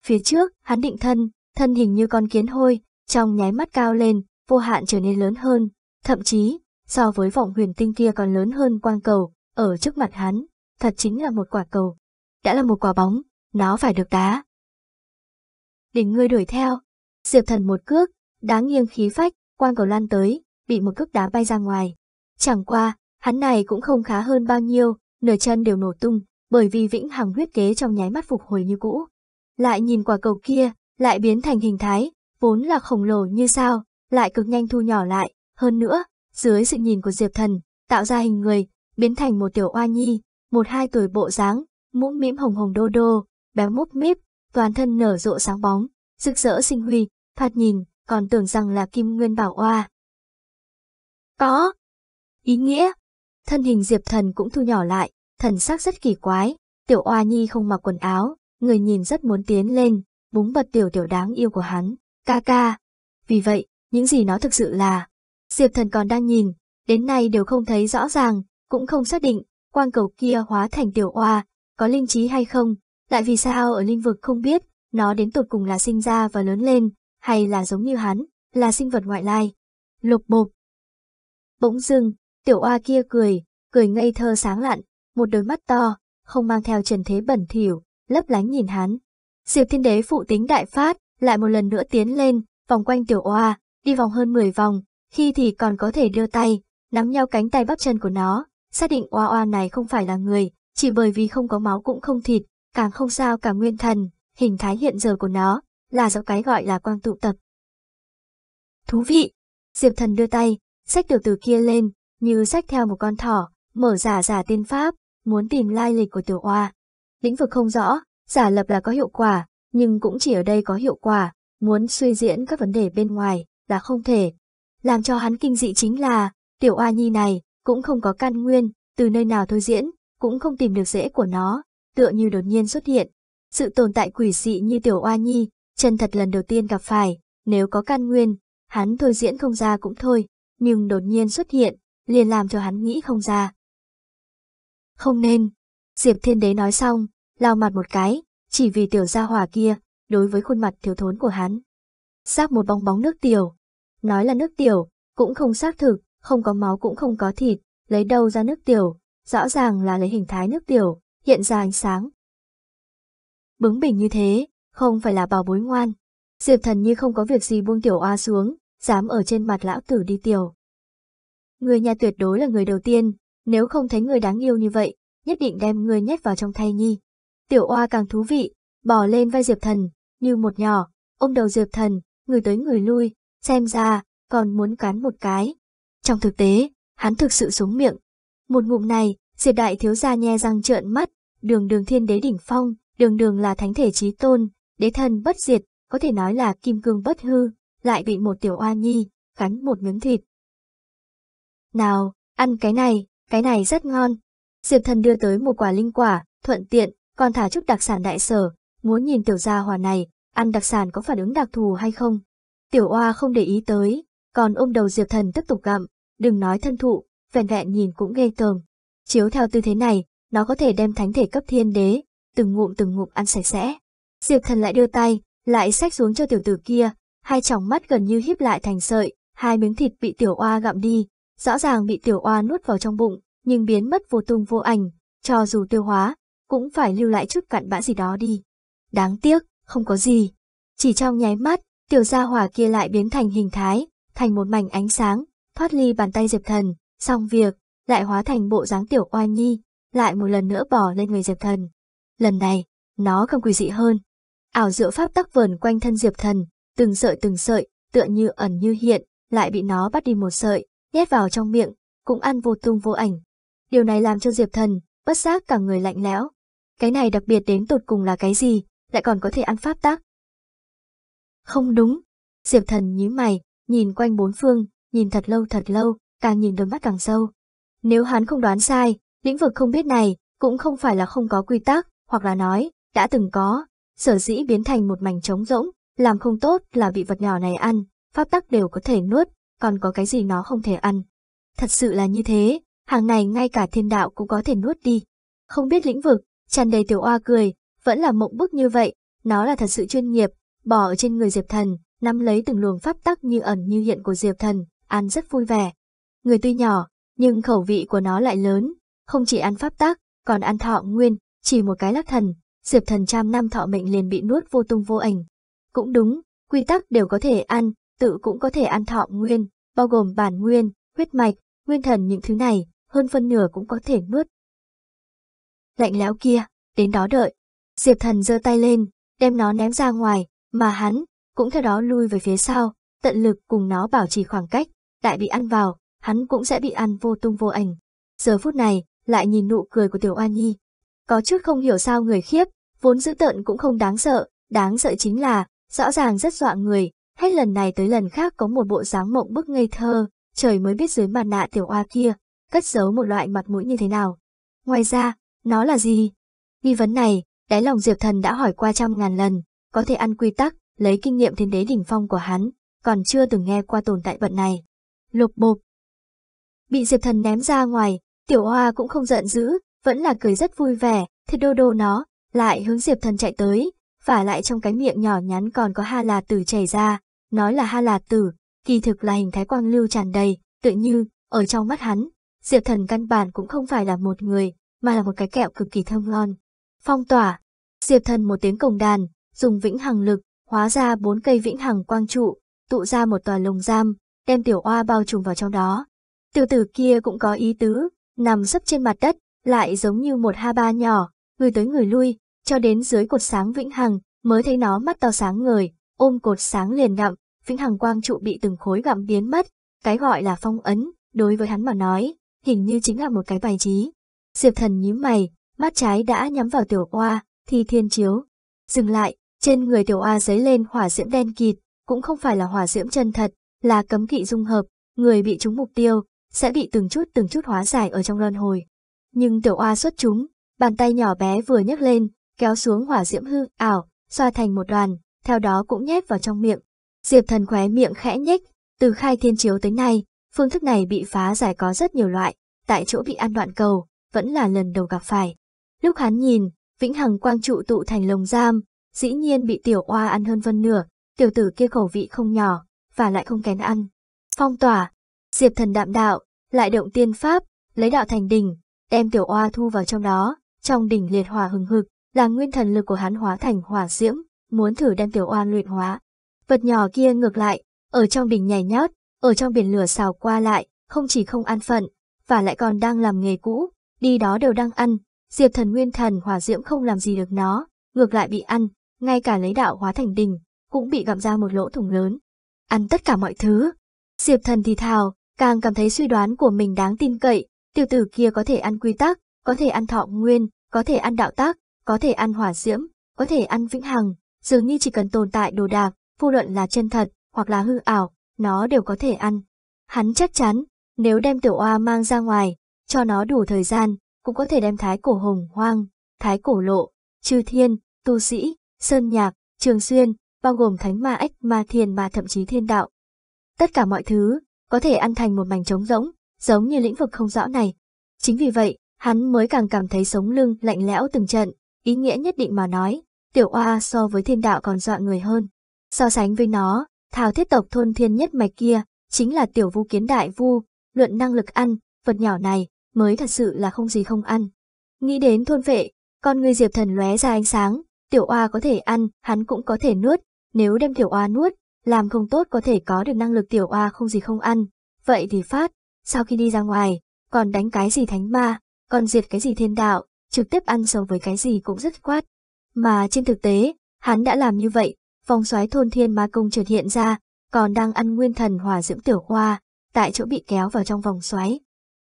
Phía trước, hắn định thân, thân hình như con kiến hôi, trong nháy mắt cao lên, vô hạn trở nên lớn hơn, thậm chí, so với vọng huyền tinh kia còn lớn hơn quang cầu, ở trước mặt hắn, thật chính là một quả cầu. Đã là một quả bóng, nó phải được đá. Đỉnh ngươi đuổi theo, Diệp Thần một cước, đá nghiêng khí phách, quang cầu lan tới, bị một cước đá bay ra ngoài. Chẳng qua, hắn này cũng không khá hơn bao nhiêu, nửa chân đều nổ tung, bởi vì vĩnh hằng huyết kế trong nháy mắt phục hồi như cũ. Lại nhìn quả cầu kia, lại biến thành hình thái, vốn là khổng lồ như sao, lại cực nhanh thu nhỏ lại, hơn nữa, dưới sự nhìn của Diệp Thần, tạo ra hình người, biến thành một tiểu oa nhi, một hai tuổi bộ dáng, mũm mĩm hồng hồng đô đô, béo múp míp, toàn thân nở rộ sáng bóng, rực rỡ sinh huy, thoạt nhìn, còn tưởng rằng là kim nguyên bảo oa. Có. Ý nghĩa. Thân hình Diệp Thần cũng thu nhỏ lại, thần sắc rất kỳ quái, tiểu oa nhi không mặc quần áo, người nhìn rất muốn tiến lên, búng bật tiểu tiểu đáng yêu của hắn, ca ca. Vì vậy, những gì nó thực sự là, Diệp Thần còn đang nhìn, đến nay đều không thấy rõ ràng, cũng không xác định quang cầu kia hóa thành tiểu oa có linh trí hay không, lại vì sao ở linh vực không biết, nó đến tột cùng là sinh ra và lớn lên, hay là giống như hắn, là sinh vật ngoại lai. Lục mục. Bỗng dưng, tiểu oa kia cười, cười ngây thơ sáng lặn, một đôi mắt to, không mang theo trần thế bẩn thỉu, lấp lánh nhìn hắn. Diệp thiên đế phụ tính đại phát, lại một lần nữa tiến lên, vòng quanh tiểu oa, đi vòng hơn 10 vòng, khi thì còn có thể đưa tay, nắm nhau cánh tay bắp chân của nó, xác định oa oa này không phải là người, chỉ bởi vì không có máu cũng không thịt, càng không sao cả nguyên thần, hình thái hiện giờ của nó, là do cái gọi là quang tụ tập. Thú vị! Diệp thần đưa tay, sách tiểu tử kia lên, như sách theo một con thỏ, mở giả giả tiên pháp, muốn tìm lai lịch của tiểu oa. Lĩnh vực không rõ, giả lập là có hiệu quả, nhưng cũng chỉ ở đây có hiệu quả, muốn suy diễn các vấn đề bên ngoài là không thể. Làm cho hắn kinh dị chính là, tiểu oa nhi này, cũng không có căn nguyên, từ nơi nào thôi diễn, cũng không tìm được rễ của nó, tựa như đột nhiên xuất hiện. Sự tồn tại quỷ dị như tiểu oa nhi, chân thật lần đầu tiên gặp phải, nếu có căn nguyên, hắn thôi diễn không ra cũng thôi, nhưng đột nhiên xuất hiện, liền làm cho hắn nghĩ không ra. Không nên, Diệp Thiên Đế nói xong, lao mặt một cái, chỉ vì tiểu gia hỏa kia, đối với khuôn mặt thiếu thốn của hắn. Xác một bong bóng nước tiểu, nói là nước tiểu, cũng không xác thực, không có máu cũng không có thịt, lấy đâu ra nước tiểu, rõ ràng là lấy hình thái nước tiểu, hiện ra ánh sáng. Bướng bỉnh như thế, không phải là bảo bối ngoan. Diệp thần như không có việc gì buông tiểu oa xuống, dám ở trên mặt lão tử đi tiểu. Người nhà tuyệt đối là người đầu tiên, nếu không thấy người đáng yêu như vậy, nhất định đem người nhét vào trong thay nhi. Tiểu oa càng thú vị, bò lên vai Diệp thần, như một nhỏ, ôm đầu Diệp thần, người tới người lui, xem ra, còn muốn cắn một cái. Trong thực tế, hắn thực sự xuống miệng. Một ngụm này, diệt Đại thiếu gia nhe răng trợn mắt, đường đường thiên đế đỉnh phong, đường đường là thánh thể trí tôn, đế thân bất diệt, có thể nói là kim cương bất hư, lại bị một tiểu oa nhi, cắn một miếng thịt. Nào, ăn cái này, cái này rất ngon. Diệp thần đưa tới một quả linh quả, thuận tiện, còn thả chút đặc sản đại sở, muốn nhìn tiểu gia hòa này, ăn đặc sản có phản ứng đặc thù hay không. Tiểu oa không để ý tới, còn ôm đầu Diệp thần tiếp tục gặm đừng nói thân thụ, vẹn vẹn nhìn cũng ghê tởm. Chiếu theo tư thế này, nó có thể đem thánh thể cấp thiên đế, từng ngụm từng ngụm ăn sạch sẽ. Diệp thần lại đưa tay, lại xách xuống cho tiểu tử kia, hai tròng mắt gần như híp lại thành sợi, hai miếng thịt bị tiểu oa gặm đi, rõ ràng bị tiểu oa nuốt vào trong bụng, nhưng biến mất vô tung vô ảnh, cho dù tiêu hóa, cũng phải lưu lại chút cặn bã gì đó đi. Đáng tiếc, không có gì. Chỉ trong nháy mắt, tiểu gia hỏa kia lại biến thành hình thái, thành một mảnh ánh sáng, thoát ly bàn tay Diệp Thần, xong việc, lại hóa thành bộ dáng tiểu oai nhi, lại một lần nữa bỏ lên người Diệp Thần. Lần này, nó không quỷ dị hơn. Ảo dựa pháp tắc vờn quanh thân Diệp Thần, từng sợi từng sợi, tựa như ẩn như hiện, lại bị nó bắt đi một sợi, nhét vào trong miệng, cũng ăn vô tung vô ảnh. Điều này làm cho Diệp Thần, bất giác cả người lạnh lẽo. Cái này đặc biệt đến tột cùng là cái gì, lại còn có thể ăn pháp tắc. Không đúng, Diệp Thần nhíu mày, nhìn quanh bốn phương, nhìn thật lâu thật lâu, càng nhìn đôi mắt càng sâu. Nếu hắn không đoán sai, lĩnh vực không biết này cũng không phải là không có quy tắc, hoặc là nói, đã từng có, sở dĩ biến thành một mảnh trống rỗng, làm không tốt là bị vật nhỏ này ăn, pháp tắc đều có thể nuốt, còn có cái gì nó không thể ăn. Thật sự là như thế, hàng này ngay cả thiên đạo cũng có thể nuốt đi. Không biết lĩnh vực, tràn đầy tiểu oa cười, vẫn là mộng bức như vậy, nó là thật sự chuyên nghiệp, bỏ ở trên người Diệp Thần, nắm lấy từng luồng pháp tắc như ẩn như hiện của Diệp Thần, ăn rất vui vẻ. Người tuy nhỏ, nhưng khẩu vị của nó lại lớn, không chỉ ăn pháp tác, còn ăn thọ nguyên, chỉ một cái lắc thần, diệp thần trăm năm thọ mệnh liền bị nuốt vô tung vô ảnh. Cũng đúng, quy tắc đều có thể ăn, tự cũng có thể ăn thọ nguyên, bao gồm bản nguyên, huyết mạch, nguyên thần những thứ này, hơn phân nửa cũng có thể nuốt. Lạnh lẽo kia, đến đó đợi. Diệp thần giơ tay lên, đem nó ném ra ngoài, mà hắn, cũng theo đó lui về phía sau, tận lực cùng nó bảo trì khoảng cách đại bị ăn vào, hắn cũng sẽ bị ăn vô tung vô ảnh. Giờ phút này, lại nhìn nụ cười của Tiểu Oan Nhi. Có chút không hiểu sao người khiếp, vốn dữ tợn cũng không đáng sợ, đáng sợ chính là, rõ ràng rất dọa người, hết lần này tới lần khác có một bộ dáng mộng bức ngây thơ, trời mới biết dưới mặt nạ Tiểu Oa kia, cất giấu một loại mặt mũi như thế nào. Ngoài ra, nó là gì? Nghi vấn này, đáy lòng Diệp Thần đã hỏi qua trăm ngàn lần, có thể ăn quy tắc, lấy kinh nghiệm thiên đế đỉnh phong của hắn, còn chưa từng nghe qua tồn tại vật này lục bộp. Bị Diệp Thần ném ra ngoài, Tiểu Hoa cũng không giận dữ, vẫn là cười rất vui vẻ, thì đô đô nó, lại hướng Diệp Thần chạy tới, và lại trong cái miệng nhỏ nhắn còn có ha là tử chảy ra, nói là ha là tử, kỳ thực là hình thái quang lưu tràn đầy, tự như, ở trong mắt hắn, Diệp Thần căn bản cũng không phải là một người, mà là một cái kẹo cực kỳ thơm ngon. Phong tỏa, Diệp Thần một tiếng cồng đàn, dùng vĩnh hằng lực, hóa ra bốn cây vĩnh hằng quang trụ, tụ ra một tòa lồng giam, đem tiểu oa bao trùm vào trong đó. Tiểu tử kia cũng có ý tứ, nằm sấp trên mặt đất, lại giống như một ha ba nhỏ, người tới người lui, cho đến dưới cột sáng vĩnh hằng, mới thấy nó mắt to sáng ngời, ôm cột sáng liền ngậm, vĩnh hằng quang trụ bị từng khối gặm biến mất, cái gọi là phong ấn, đối với hắn mà nói, hình như chính là một cái bài trí. Diệp thần nhíu mày, mắt trái đã nhắm vào tiểu oa, thì thiên chiếu. Dừng lại, trên người tiểu oa giấy lên hỏa diễm đen kịt, cũng không phải là hỏa diễm chân thật, là cấm kỵ dung hợp, người bị trúng mục tiêu sẽ bị từng chút từng chút hóa giải ở trong luân hồi. Nhưng tiểu oa xuất chúng, bàn tay nhỏ bé vừa nhấc lên, kéo xuống hỏa diễm hư ảo, xoa thành một đoàn, theo đó cũng nhét vào trong miệng. Diệp thần khóe miệng khẽ nhếch, từ khai thiên chiếu tới nay, phương thức này bị phá giải có rất nhiều loại, tại chỗ bị ăn đoạn cầu, vẫn là lần đầu gặp phải. Lúc hắn nhìn, vĩnh hằng quang trụ tụ thành lồng giam, dĩ nhiên bị tiểu oa ăn hơn phân nửa, tiểu tử kia khẩu vị không nhỏ, và lại không kén ăn. Phong tỏa, Diệp Thần đạm đạo, lại động tiên pháp, lấy đạo thành đỉnh, đem tiểu oa thu vào trong đó, trong đỉnh liệt hòa hừng hực, là nguyên thần lực của hắn hóa thành hỏa diễm, muốn thử đem tiểu oa luyện hóa. Vật nhỏ kia ngược lại, ở trong đỉnh nhảy nhót, ở trong biển lửa xào qua lại, không chỉ không an phận, và lại còn đang làm nghề cũ, đi đó đều đang ăn, Diệp Thần nguyên thần hỏa diễm không làm gì được nó, ngược lại bị ăn, ngay cả lấy đạo hóa thành đỉnh, cũng bị gặm ra một lỗ thủng lớn ăn tất cả mọi thứ. Diệp thần thì thào, càng cảm thấy suy đoán của mình đáng tin cậy, tiểu tử kia có thể ăn quy tắc, có thể ăn thọ nguyên, có thể ăn đạo tác, có thể ăn hỏa diễm, có thể ăn vĩnh hằng, dường như chỉ cần tồn tại đồ đạc, phu luận là chân thật hoặc là hư ảo, nó đều có thể ăn. Hắn chắc chắn, nếu đem tiểu oa mang ra ngoài, cho nó đủ thời gian, cũng có thể đem thái cổ hồng hoang, thái cổ lộ, chư thiên, tu sĩ, sơn nhạc, trường xuyên, bao gồm thánh ma ếch ma thiền ma thậm chí thiên đạo. Tất cả mọi thứ, có thể ăn thành một mảnh trống rỗng, giống như lĩnh vực không rõ này. Chính vì vậy, hắn mới càng cảm thấy sống lưng lạnh lẽo từng trận, ý nghĩa nhất định mà nói, tiểu oa so với thiên đạo còn dọa người hơn. So sánh với nó, thảo thiết tộc thôn thiên nhất mạch kia, chính là tiểu vu kiến đại vu, luận năng lực ăn, vật nhỏ này, mới thật sự là không gì không ăn. Nghĩ đến thôn vệ, con người diệp thần lóe ra ánh sáng, tiểu oa có thể ăn, hắn cũng có thể nuốt, nếu đem tiểu oa nuốt, làm không tốt có thể có được năng lực tiểu oa không gì không ăn. Vậy thì phát, sau khi đi ra ngoài, còn đánh cái gì thánh ma, còn diệt cái gì thiên đạo, trực tiếp ăn sống với cái gì cũng rất quát. Mà trên thực tế, hắn đã làm như vậy, vòng xoáy thôn thiên ma công chợt hiện ra, còn đang ăn nguyên thần hòa dưỡng tiểu hoa, tại chỗ bị kéo vào trong vòng xoáy.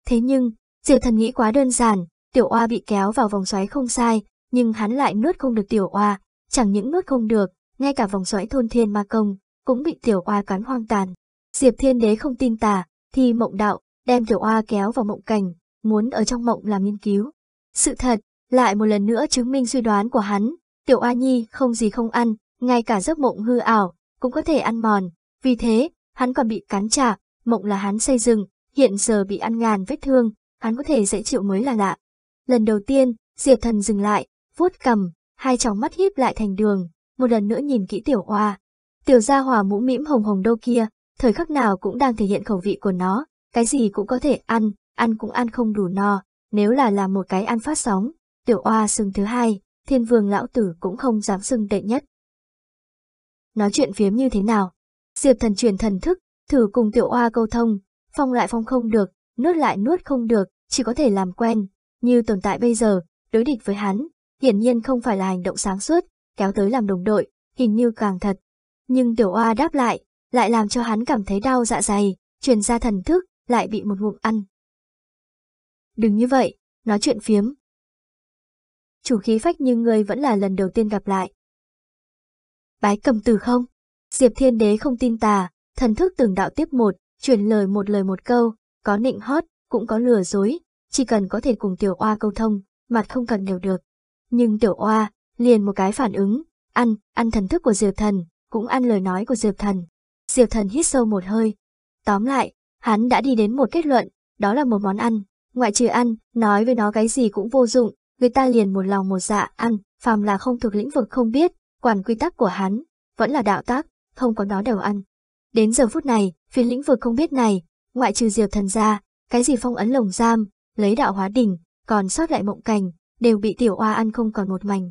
Thế nhưng, diệt thần nghĩ quá đơn giản, tiểu oa bị kéo vào vòng xoáy không sai, nhưng hắn lại nuốt không được tiểu oa, chẳng những nuốt không được, ngay cả vòng xoáy thôn thiên ma công cũng bị tiểu oa cắn hoang tàn. Diệp Thiên Đế không tin tà, thì mộng đạo, đem tiểu oa kéo vào mộng cảnh, muốn ở trong mộng làm nghiên cứu. Sự thật, lại một lần nữa chứng minh suy đoán của hắn, tiểu oa nhi không gì không ăn, ngay cả giấc mộng hư ảo, cũng có thể ăn mòn. Vì thế, hắn còn bị cắn trả, mộng là hắn xây dựng, hiện giờ bị ăn ngàn vết thương, hắn có thể dễ chịu mới là lạ. Lần đầu tiên, Diệp Thần dừng lại, vuốt cầm, hai tròng mắt híp lại thành đường, một lần nữa nhìn kỹ tiểu oa. Tiểu gia hòa mũ mĩm hồng hồng đâu kia, thời khắc nào cũng đang thể hiện khẩu vị của nó, cái gì cũng có thể ăn, ăn cũng ăn không đủ no, nếu là làm một cái ăn phát sóng, tiểu oa xưng thứ hai, thiên vương lão tử cũng không dám xưng đệ nhất. Nói chuyện phiếm như thế nào? Diệp thần truyền thần thức, thử cùng tiểu oa câu thông, phong lại phong không được, nuốt lại nuốt không được, chỉ có thể làm quen, như tồn tại bây giờ, đối địch với hắn, hiển nhiên không phải là hành động sáng suốt, kéo tới làm đồng đội, hình như càng thật. Nhưng tiểu oa đáp lại, lại làm cho hắn cảm thấy đau dạ dày, truyền ra thần thức, lại bị một ngụm ăn. Đừng như vậy, nói chuyện phiếm. Chủ khí phách như người vẫn là lần đầu tiên gặp lại. Bái cầm từ không? Diệp Thiên Đế không tin tà, thần thức từng đạo tiếp một, truyền lời một lời một câu, có nịnh hót, cũng có lừa dối, chỉ cần có thể cùng tiểu oa câu thông, mặt không cần đều được. Nhưng tiểu oa, liền một cái phản ứng, ăn, ăn thần thức của Diệp Thần, cũng ăn lời nói của Diệp Thần. Diệp Thần hít sâu một hơi. Tóm lại, hắn đã đi đến một kết luận, đó là một món ăn. Ngoại trừ ăn, nói với nó cái gì cũng vô dụng, người ta liền một lòng một dạ ăn, phàm là không thuộc lĩnh vực không biết, quản quy tắc của hắn, vẫn là đạo tác, không có nó đều ăn. Đến giờ phút này, phiên lĩnh vực không biết này, ngoại trừ Diệp Thần ra, cái gì phong ấn lồng giam, lấy đạo hóa đỉnh, còn sót lại mộng cảnh, đều bị tiểu oa ăn không còn một mảnh.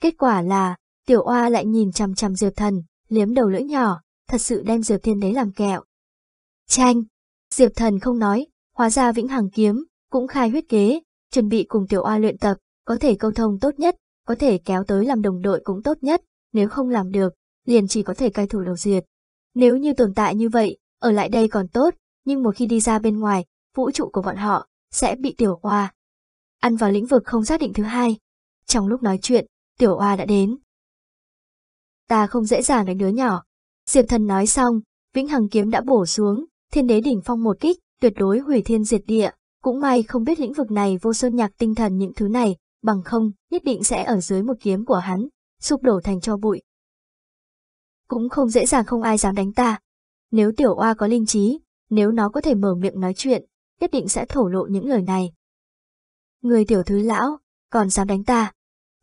Kết quả là, tiểu oa lại nhìn chằm chằm Diệp Thần, liếm đầu lưỡi nhỏ, thật sự đem Diệp Thiên đấy làm kẹo. Chanh! Diệp Thần không nói, hóa ra vĩnh hằng kiếm, cũng khai huyết kế, chuẩn bị cùng tiểu oa luyện tập, có thể câu thông tốt nhất, có thể kéo tới làm đồng đội cũng tốt nhất, nếu không làm được, liền chỉ có thể cai thủ đầu diệt. Nếu như tồn tại như vậy, ở lại đây còn tốt, nhưng một khi đi ra bên ngoài, vũ trụ của bọn họ sẽ bị tiểu oa ăn vào lĩnh vực không xác định thứ hai. Trong lúc nói chuyện, Tiểu Oa đã đến. Ta không dễ dàng đánh đứa nhỏ. Diệp thần nói xong, Vĩnh Hằng Kiếm đã bổ xuống, thiên đế đỉnh phong một kích, tuyệt đối hủy thiên diệt địa. Cũng may không biết lĩnh vực này vô sơn nhạc tinh thần những thứ này, bằng không, nhất định sẽ ở dưới một kiếm của hắn, sụp đổ thành cho bụi. Cũng không dễ dàng không ai dám đánh ta. Nếu tiểu oa có linh trí, nếu nó có thể mở miệng nói chuyện, nhất định sẽ thổ lộ những lời này. Người tiểu thứ lão, còn dám đánh ta.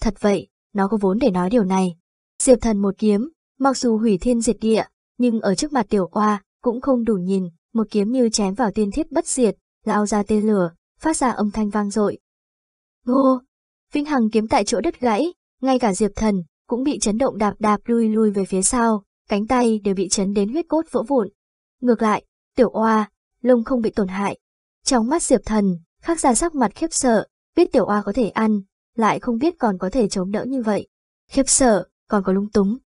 Thật vậy, nó có vốn để nói điều này. Diệp thần một kiếm, mặc dù hủy thiên diệt địa, nhưng ở trước mặt tiểu oa cũng không đủ nhìn, một kiếm như chém vào tiên thiết bất diệt, lao ra tên lửa, phát ra âm thanh vang dội. Ngô! vinh Hằng kiếm tại chỗ đứt gãy, ngay cả Diệp Thần cũng bị chấn động đạp đạp lui lui về phía sau, cánh tay đều bị chấn đến huyết cốt vỡ vụn. Ngược lại, Tiểu Oa, lông không bị tổn hại. Trong mắt Diệp Thần, khắc ra sắc mặt khiếp sợ, biết Tiểu Oa có thể ăn, lại không biết còn có thể chống đỡ như vậy. Khiếp sợ, còn có lung túng.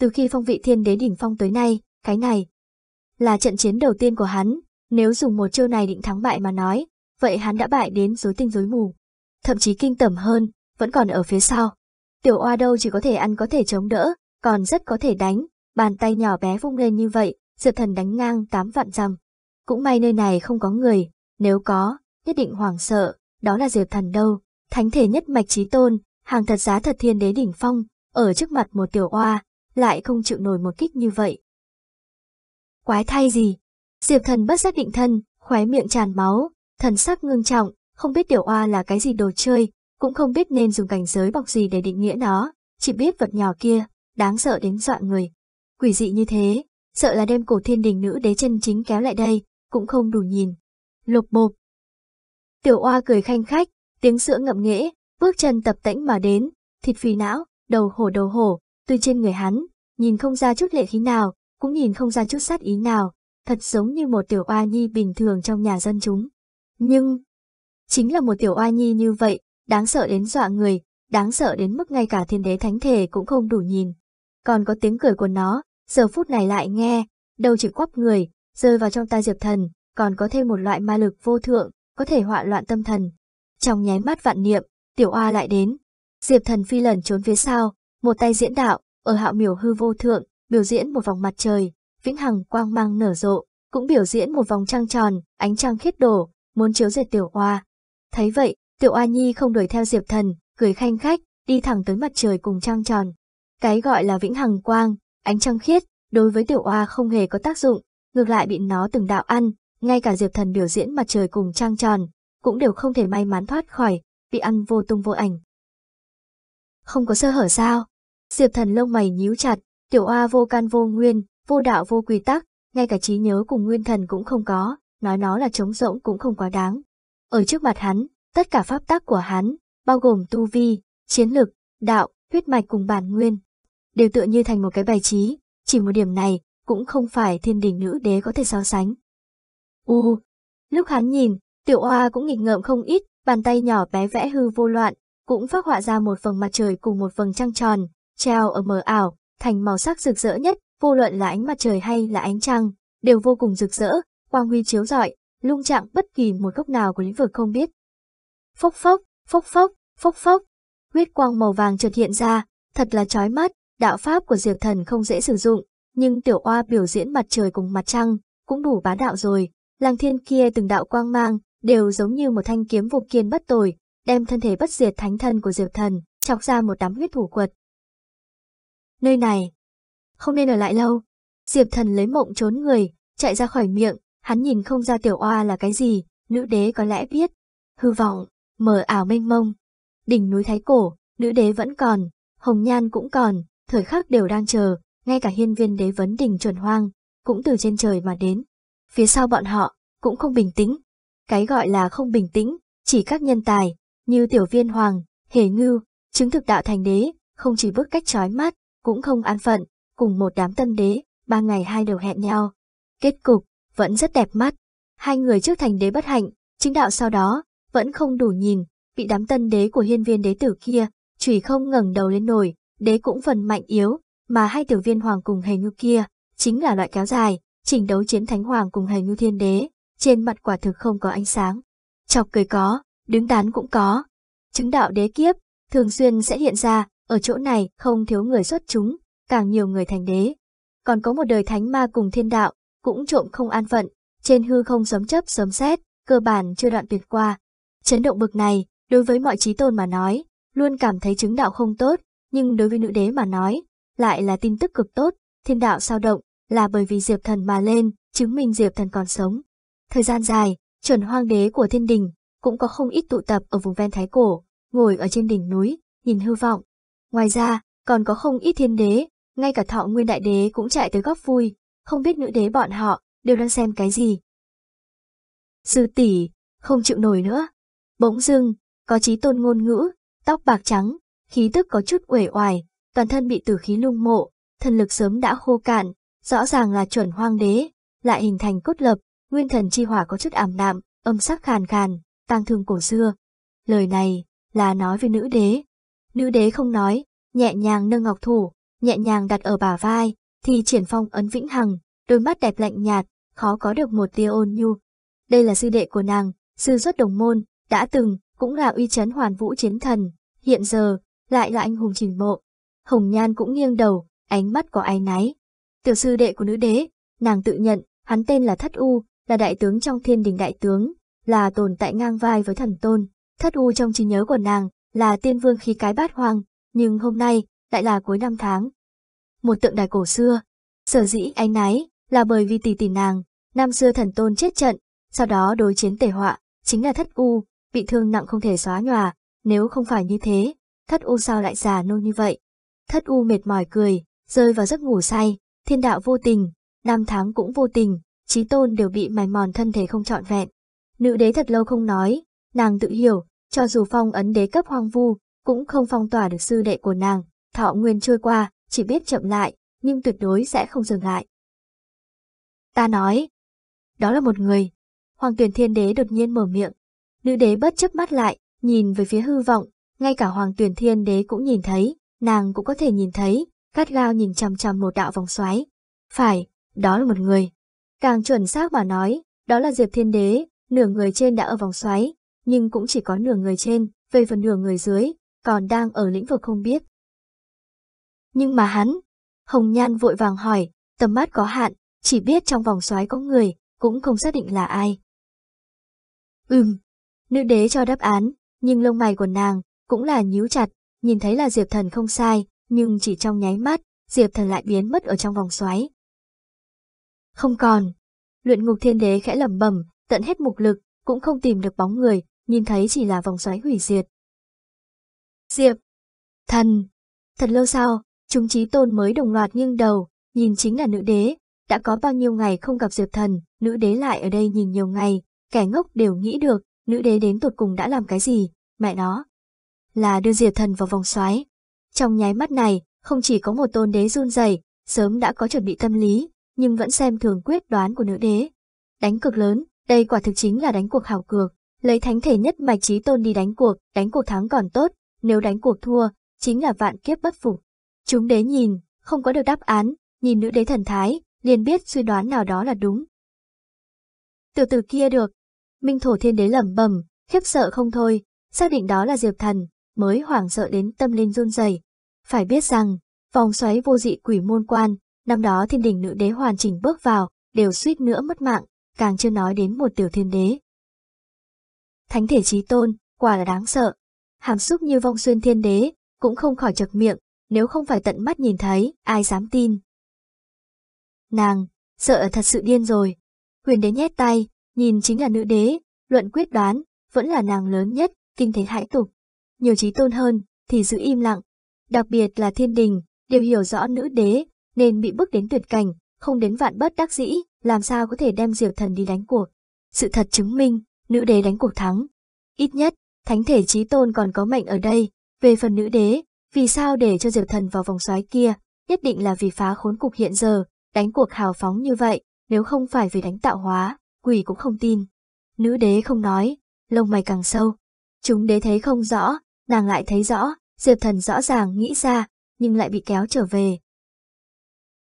Từ khi phong vị thiên đế đỉnh phong tới nay, cái này là trận chiến đầu tiên của hắn, nếu dùng một chiêu này định thắng bại mà nói, vậy hắn đã bại đến rối tinh rối mù. Thậm chí kinh tởm hơn, vẫn còn ở phía sau. Tiểu oa đâu chỉ có thể ăn có thể chống đỡ, còn rất có thể đánh, bàn tay nhỏ bé vung lên như vậy, diệp thần đánh ngang tám vạn dặm. Cũng may nơi này không có người, nếu có, nhất định hoảng sợ, đó là diệp thần đâu. Thánh thể nhất mạch trí tôn, hàng thật giá thật thiên đế đỉnh phong, ở trước mặt một tiểu oa, lại không chịu nổi một kích như vậy. Quái thay gì? Diệp thần bất giác định thân, khóe miệng tràn máu, thần sắc ngưng trọng, không biết tiểu oa là cái gì đồ chơi, cũng không biết nên dùng cảnh giới bọc gì để định nghĩa nó, chỉ biết vật nhỏ kia, đáng sợ đến dọa người. Quỷ dị như thế, sợ là đem cổ thiên đình nữ đế chân chính kéo lại đây, cũng không đủ nhìn. Lục bộp. Tiểu oa cười khanh khách, tiếng sữa ngậm nghễ, bước chân tập tễnh mà đến, thịt phì não, đầu hổ đầu hổ, từ trên người hắn, nhìn không ra chút lệ khí nào, cũng nhìn không ra chút sát ý nào, thật giống như một tiểu oa nhi bình thường trong nhà dân chúng. Nhưng, chính là một tiểu oa nhi như vậy, đáng sợ đến dọa người, đáng sợ đến mức ngay cả thiên đế thánh thể cũng không đủ nhìn. Còn có tiếng cười của nó, giờ phút này lại nghe, đầu chỉ quắp người, rơi vào trong tay diệp thần, còn có thêm một loại ma lực vô thượng, có thể họa loạn tâm thần, trong nháy mắt vạn niệm, tiểu oa lại đến. Diệp thần phi lẩn trốn phía sau, một tay diễn đạo, ở hạo miểu hư vô thượng, biểu diễn một vòng mặt trời, vĩnh hằng quang mang nở rộ, cũng biểu diễn một vòng trăng tròn, ánh trăng khiết đổ, muốn chiếu diệt tiểu oa. Thấy vậy, tiểu oa nhi không đuổi theo diệp thần, cười khanh khách, đi thẳng tới mặt trời cùng trăng tròn. Cái gọi là vĩnh hằng quang, ánh trăng khiết, đối với tiểu oa không hề có tác dụng, ngược lại bị nó từng đạo ăn, ngay cả diệp thần biểu diễn mặt trời cùng trăng tròn, cũng đều không thể may mắn thoát khỏi, bị ăn vô tung vô ảnh. Không có sơ hở sao? Diệp thần lông mày nhíu chặt, tiểu oa vô can vô nguyên, vô đạo vô quy tắc, ngay cả trí nhớ cùng nguyên thần cũng không có, nói nó là trống rỗng cũng không quá đáng. Ở trước mặt hắn, tất cả pháp tắc của hắn, bao gồm tu vi, chiến lực, đạo, huyết mạch cùng bản nguyên, đều tựa như thành một cái bài trí, chỉ một điểm này cũng không phải thiên đình nữ đế có thể so sánh. U, lúc hắn nhìn, Tiểu Oa cũng nghịch ngợm không ít, bàn tay nhỏ bé vẽ hư vô loạn, cũng phát họa ra một phần mặt trời cùng một phần trăng tròn, treo ở mờ ảo, thành màu sắc rực rỡ nhất, vô luận là ánh mặt trời hay là ánh trăng, đều vô cùng rực rỡ, quang huy chiếu rọi, lung chạm bất kỳ một góc nào của lĩnh vực không biết. Phốc phốc, phốc phốc, phốc phốc, huyết quang màu vàng chợt hiện ra, thật là chói mắt, đạo pháp của Diệp Thần không dễ sử dụng, nhưng tiểu oa biểu diễn mặt trời cùng mặt trăng, cũng đủ bá đạo rồi. Làng thiên kia từng đạo quang mang, đều giống như một thanh kiếm vô kiên bất tồi, đem thân thể bất diệt thánh thân của Diệp Thần, chọc ra một đám huyết thủ quật. Nơi này, không nên ở lại lâu. Diệp Thần lấy mộng trốn người, chạy ra khỏi miệng, hắn nhìn không ra tiểu oa là cái gì, nữ đế có lẽ biết. Hư vọng, mờ ảo mênh mông. Đỉnh núi Thái Cổ, nữ đế vẫn còn, hồng nhan cũng còn, thời khắc đều đang chờ, ngay cả hiên viên đế vấn đỉnh chuẩn hoang, cũng từ trên trời mà đến. Phía sau bọn họ, cũng không bình tĩnh, cái gọi là không bình tĩnh, chỉ các nhân tài, như tiểu viên hoàng, hề ngưu, chứng thực đạo thành đế, không chỉ bước cách trói mắt, cũng không an phận, cùng một đám tân đế, ba ngày hai đầu hẹn nhau. Kết cục, vẫn rất đẹp mắt. Hai người trước thành đế bất hạnh, chính đạo sau đó, vẫn không đủ nhìn, bị đám tân đế của hiên viên đế tử kia, chủy không ngẩng đầu lên nổi, đế cũng phần mạnh yếu, mà hai tiểu viên hoàng cùng hề ngưu kia, chính là loại kéo dài, chỉnh đấu chiến thánh hoàng cùng hề ngưu thiên đế trên mặt quả thực không có ánh sáng. Chọc cười có, đứng đắn cũng có. Chứng đạo đế kiếp, thường xuyên sẽ hiện ra, ở chỗ này không thiếu người xuất chúng, càng nhiều người thành đế. Còn có một đời thánh ma cùng thiên đạo, cũng trộm không an phận, trên hư không sấm chấp sấm xét, cơ bản chưa đoạn tuyệt qua. Chấn động bực này, đối với mọi trí tôn mà nói, luôn cảm thấy chứng đạo không tốt, nhưng đối với nữ đế mà nói, lại là tin tức cực tốt, thiên đạo sao động, là bởi vì Diệp Thần mà lên, chứng minh Diệp Thần còn sống. Thời gian dài, chuẩn hoang đế của thiên đình cũng có không ít tụ tập ở vùng ven Thái Cổ, ngồi ở trên đỉnh núi, nhìn hư vọng. Ngoài ra, còn có không ít thiên đế, ngay cả thọ nguyên đại đế cũng chạy tới góc vui, không biết nữ đế bọn họ đều đang xem cái gì. Sư tỷ không chịu nổi nữa. Bỗng dưng, có trí tôn ngôn ngữ, tóc bạc trắng, khí tức có chút uể oải, toàn thân bị tử khí lung mộ, thần lực sớm đã khô cạn, rõ ràng là chuẩn hoang đế, lại hình thành cốt lập, Nguyên thần chi hỏa có chất ảm đạm, âm sắc khàn khàn, tang thương cổ xưa. Lời này là nói với nữ đế. Nữ đế không nói, nhẹ nhàng nâng ngọc thủ, nhẹ nhàng đặt ở bả vai, thì triển phong ấn vĩnh hằng, đôi mắt đẹp lạnh nhạt, khó có được một tia ôn nhu. Đây là sư đệ của nàng, sư xuất đồng môn, đã từng, cũng là uy chấn hoàn vũ chiến thần, hiện giờ, lại là anh hùng trình mộ. Hồng Nhan cũng nghiêng đầu, ánh mắt có ai náy. Tiểu sư đệ của nữ đế, nàng tự nhận, hắn tên là Thất U, là đại tướng trong thiên đình đại tướng, là tồn tại ngang vai với thần tôn. Thất u trong trí nhớ của nàng là tiên vương khi cái bát hoang, nhưng hôm nay lại là cuối năm tháng. Một tượng đài cổ xưa, sở dĩ ánh náy là bởi vì tỷ tỷ nàng, năm xưa thần tôn chết trận, sau đó đối chiến tể họa, chính là thất u, bị thương nặng không thể xóa nhòa, nếu không phải như thế, thất u sao lại già nôn như vậy. Thất u mệt mỏi cười, rơi vào giấc ngủ say, thiên đạo vô tình, năm tháng cũng vô tình, trí tôn đều bị mài mòn thân thể không trọn vẹn. Nữ đế thật lâu không nói, nàng tự hiểu, cho dù phong ấn đế cấp hoang vu, cũng không phong tỏa được sư đệ của nàng, thọ nguyên trôi qua, chỉ biết chậm lại, nhưng tuyệt đối sẽ không dừng lại. Ta nói, đó là một người. Hoàng tuyển thiên đế đột nhiên mở miệng. Nữ đế bất chấp mắt lại, nhìn về phía hư vọng, ngay cả hoàng tuyển thiên đế cũng nhìn thấy, nàng cũng có thể nhìn thấy, gắt gao nhìn chằm chằm một đạo vòng xoáy. Phải, đó là một người. Càng chuẩn xác mà nói, đó là Diệp Thiên Đế, nửa người trên đã ở vòng xoáy, nhưng cũng chỉ có nửa người trên, về phần nửa người dưới, còn đang ở lĩnh vực không biết. Nhưng mà hắn, Hồng Nhan vội vàng hỏi, tầm mắt có hạn, chỉ biết trong vòng xoáy có người, cũng không xác định là ai. Ừm, nữ đế cho đáp án, nhưng lông mày của nàng cũng là nhíu chặt, nhìn thấy là Diệp Thần không sai, nhưng chỉ trong nháy mắt, Diệp Thần lại biến mất ở trong vòng xoáy. Không còn. Luyện ngục thiên đế khẽ lẩm bẩm, tận hết mục lực, cũng không tìm được bóng người, nhìn thấy chỉ là vòng xoáy hủy diệt. Diệp. Thần. Thật lâu sau, chúng trí tôn mới đồng loạt nghiêng đầu, nhìn chính là nữ đế. Đã có bao nhiêu ngày không gặp Diệp thần, nữ đế lại ở đây nhìn nhiều ngày, kẻ ngốc đều nghĩ được, nữ đế đến tột cùng đã làm cái gì, mẹ nó. Là đưa Diệp thần vào vòng xoáy. Trong nháy mắt này, không chỉ có một tôn đế run rẩy, sớm đã có chuẩn bị tâm lý, nhưng vẫn xem thường quyết đoán của nữ đế. Đánh cực lớn, đây quả thực chính là đánh cuộc hảo cược, lấy thánh thể nhất mạch trí tôn đi đánh cuộc, đánh cuộc thắng còn tốt, nếu đánh cuộc thua, chính là vạn kiếp bất phục. Chúng đế nhìn, không có được đáp án, nhìn nữ đế thần thái, liền biết suy đoán nào đó là đúng. Từ từ kia được, Minh Thổ Thiên Đế lẩm bẩm, khiếp sợ không thôi, xác định đó là Diệp Thần, mới hoảng sợ đến tâm linh run rẩy. Phải biết rằng, vòng xoáy vô dị quỷ môn quan, Năm đó thiên đình nữ đế hoàn chỉnh bước vào, đều suýt nữa mất mạng, càng chưa nói đến một tiểu thiên đế. Thánh thể trí tôn, quả là đáng sợ. Hàm xúc như vong xuyên thiên đế, cũng không khỏi chật miệng, nếu không phải tận mắt nhìn thấy, ai dám tin. Nàng, sợ thật sự điên rồi. Huyền đế nhét tay, nhìn chính là nữ đế, luận quyết đoán, vẫn là nàng lớn nhất, kinh thế hãi tục. Nhiều trí tôn hơn, thì giữ im lặng. Đặc biệt là thiên đình, đều hiểu rõ nữ đế, nên bị bước đến tuyệt cảnh, không đến vạn bất đắc dĩ, làm sao có thể đem Diệp Thần đi đánh cuộc. Sự thật chứng minh, nữ đế đánh cuộc thắng. Ít nhất, thánh thể trí tôn còn có mệnh ở đây, về phần nữ đế, vì sao để cho Diệp Thần vào vòng xoáy kia, nhất định là vì phá khốn cục hiện giờ, đánh cuộc hào phóng như vậy, nếu không phải vì đánh tạo hóa, quỷ cũng không tin. Nữ đế không nói, lông mày càng sâu. Chúng đế thấy không rõ, nàng lại thấy rõ, Diệp Thần rõ ràng nghĩ ra, nhưng lại bị kéo trở về,